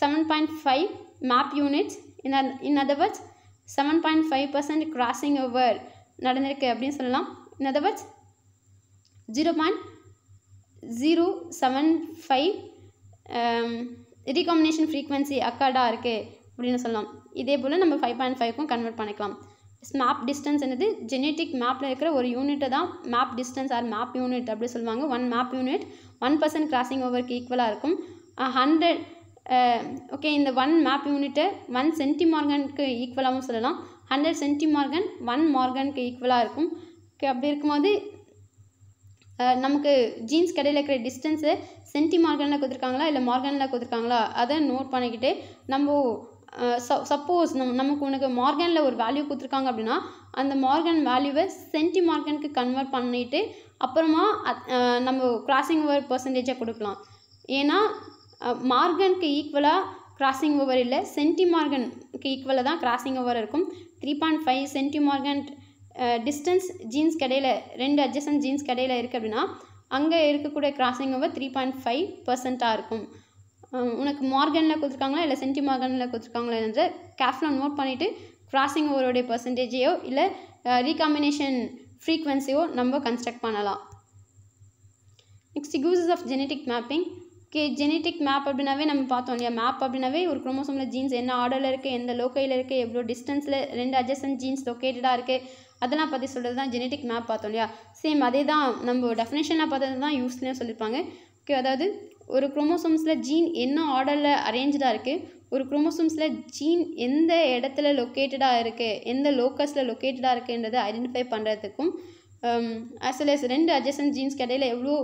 seven point five map units in in other words seven point five percent crossing over நடந்திருக்கு அப்படின்னு சொல்லலாம் in other words zero point zero seven five recombination frequency அக்கார்டாக இருக்குது அப்படின்னு சொல்லலாம் இதே போல் நம்ம ஃபைவ் பாயிண்ட் ஃபைவ்க்கும் கன்வெர்ட் பண்ணிக்கலாம் மேப் டிஸ்டன்ஸ் என்னது ஜெனெட்டிக் மேப்பில் இருக்கிற ஒரு யூனிட்டை தான் map distance or map unit அப்படி சொல்லுவாங்க one map unit one percent crossing ஓவருக்கு ஈக்குவலாக இருக்கும் ஹண்ட்ரட் ஓகே இந்த ஒன் மேப் யூனிட்டை ஒன் சென்டி மார்கனுக்கு ஈக்குவலாகவும் சொல்லலாம் ஹண்ட்ரட் சென்டி மார்கன் ஒன் மார்கனுக்கு ஈக்குவலாக இருக்கும் ஓகே அப்படி இருக்கும்போது நமக்கு ஜீன்ஸ் கடையில் இருக்கிற டிஸ்டன்ஸு சென்டி மார்கனில் கொடுத்துருக்காங்களா இல்லை மார்கனில் கொடுத்துருக்காங்களா அதை நோட் பண்ணிக்கிட்டு நம்ம சப்போஸ் நம் நமக்கு உனக்கு மார்கனில் ஒரு வேல்யூ கொடுத்துருக்காங்க அப்படின்னா அந்த மார்கன் வேல்யூவை சென்டி மார்கனுக்கு கன்வெர்ட் பண்ணிவிட்டு அப்புறமா நம்ம கிராசிங் ஓவர் பர்சன்டேஜாக கொடுக்கலாம் ஏன்னா மார்கனுக்கு ஈக்குவலாக கிராசிங் ஓவர் இல்லை சென்டி மார்கனுக்கு ஈக்குவலாக தான் கிராசிங் ஓவர் இருக்கும் three point five centimorgan distance genes கடையில் ரெண்டு அட்ஜஸ்டன் ஜீன்ஸ் கடையில் இருக்குது அப்படின்னா அங்கே இருக்கக்கூடிய crossing over three point five பர்சண்ட்டாக இருக்கும் உனக்கு மார்கனில் கொடுத்துருக்காங்களா இல்லை சென்டி மார்கனில் கொடுத்துருக்காங்களா என்ற கேஃப்லாம் நோட் பண்ணிவிட்டு கிராசிங் ஓவருடைய பர்சன்டேஜையோ இல்லை ரீகாம்பினேஷன் ஃப்ரீக்வன்சியோ நம்ம கன்ஸ்ட்ரக்ட் பண்ணலாம் next uses of genetic mapping okay genetic map அப்படின்னாவே நம்ம பார்த்தோம் இல்லையா மேப் அப்படின்னாவே ஒரு குரோமோசோமில் ஜீன்ஸ் என்ன ஆர்டரில் இருக்குது எந்த லோக்கையில் இருக்குது எவ்வளோ டிஸ்டன்ஸில் ரெண்டு அட்ஜஸ்டன் ஜீன்ஸ் லொக்கேட்டடாக இருக்குது அதெல்லாம் பற்றி சொல்கிறது தான் ஜெனெட்டிக் மேப் பார்த்தோம் இல்லையா சேம் அதே தான் நம்ம டெஃபினேஷனில் பார்த்தது தான் யூஸ்லேயும் சொல்லியிருப்பாங்க ஓகே அதாவது ஒரு குரோமோசோம்ஸில் ஜீன் என்ன ஆர்டரில் அரேஞ்சாக இருக்குது ஒரு குரோமோசோம்ஸில் ஜீன் எந்த இடத்துல லொக்கேட்டடாக இருக்குது எந்த லோக்கஸில் லொக்கேட்டடாக இருக்குன்றதை ஐடென்டிஃபை பண்ணுறதுக்கும் அஸ் um, வெல் எஸ் ரெண்டு அட்ஜஸ்டன் ஜீன்ஸ் இடையில் எவ்வளோ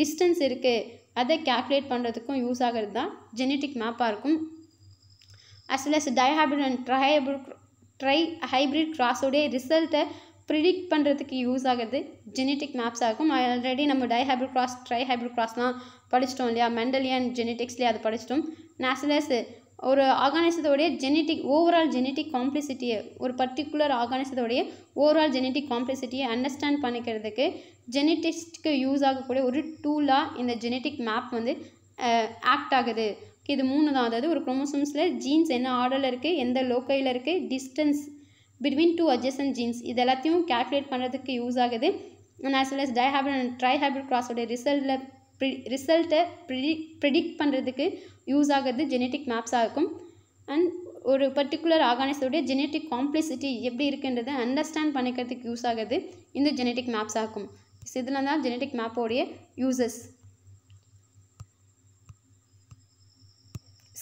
டிஸ்டன்ஸ் இருக்குது அதை கேல்குலேட் பண்ணுறதுக்கும் யூஸ் ஆகிறது தான் ஜெனெட்டிக் மேப்பாக இருக்கும் as well as dihybrid and trihybrid trihybrid கிராஸோடைய ரிசல்ட்டை ப்ரிடிக்ட் பண்ணுறதுக்கு யூஸ் ஆகுது ஜெனட்டிக் மேப்ஸ் ஆகும் ஆல்ரெடி நம்ம dihybrid cross trihybrid கிராஸ்லாம் படிச்சிட்டோம் இல்லையா மெண்டலியன் ஜெனட்டிக்ஸ்லேயே அதை படிச்சிட்டோம் நேசலஸ் ஒரு ஆர்கானிசத்தோடைய ஜெனட்டிக் ஓவரால் ஜெனட்டிக் காம்ப்ளிசிட்டியை ஒரு பர்டிகுலர் ஆர்கானிசத்தோடைய ஓவரால் ஜெனட்டிக் காம்ப்ளிசிட்டியை அண்டர்ஸ்டாண்ட் பண்ணிக்கிறதுக்கு ஜெனட்டிக்ஸ்க்கு யூஸ் ஆகக்கூடிய ஒரு டூலாக இந்த ஜெனட்டிக் மேப் வந்து ஆக்ட் ஆகுது இது மூணு தான் அதாவது ஒரு குரோமோசோம்ஸில் ஜீன்ஸ் என்ன ஆர்டரில் இருக்குது எந்த லோக்கையில் இருக்குது distance between two adjacent genes இது எல்லாத்தையும் கேல்குலேட் பண்ணுறதுக்கு யூஸ் ஆகுது and as well as dihybrid and trihybrid கிராஸோட ரிசல்ட்டில் ப்ரி ரிசல்ட்டை ப்ரிடி ப்ரிடிக்ட் பண்ணுறதுக்கு யூஸ் ஆகிறது ஜெனெட்டிக் மேப்ஸாக இருக்கும் அண்ட் ஒரு பர்டிகுலர் ஆர்கானிஸோடைய ஜெனெட்டிக் காம்ப்ளெக்சிட்டி எப்படி இருக்குன்றதை அண்டர்ஸ்டாண்ட் பண்ணிக்கிறதுக்கு யூஸ் ஆகுது இந்த ஜெனெட்டிக் மேப்ஸாக இருக்கும் இதில் தான் ஜெனெட்டிக் மேப்போடைய யூசஸ்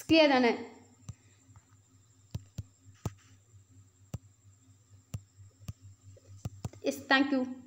क्लियर आना है इस थैंक यू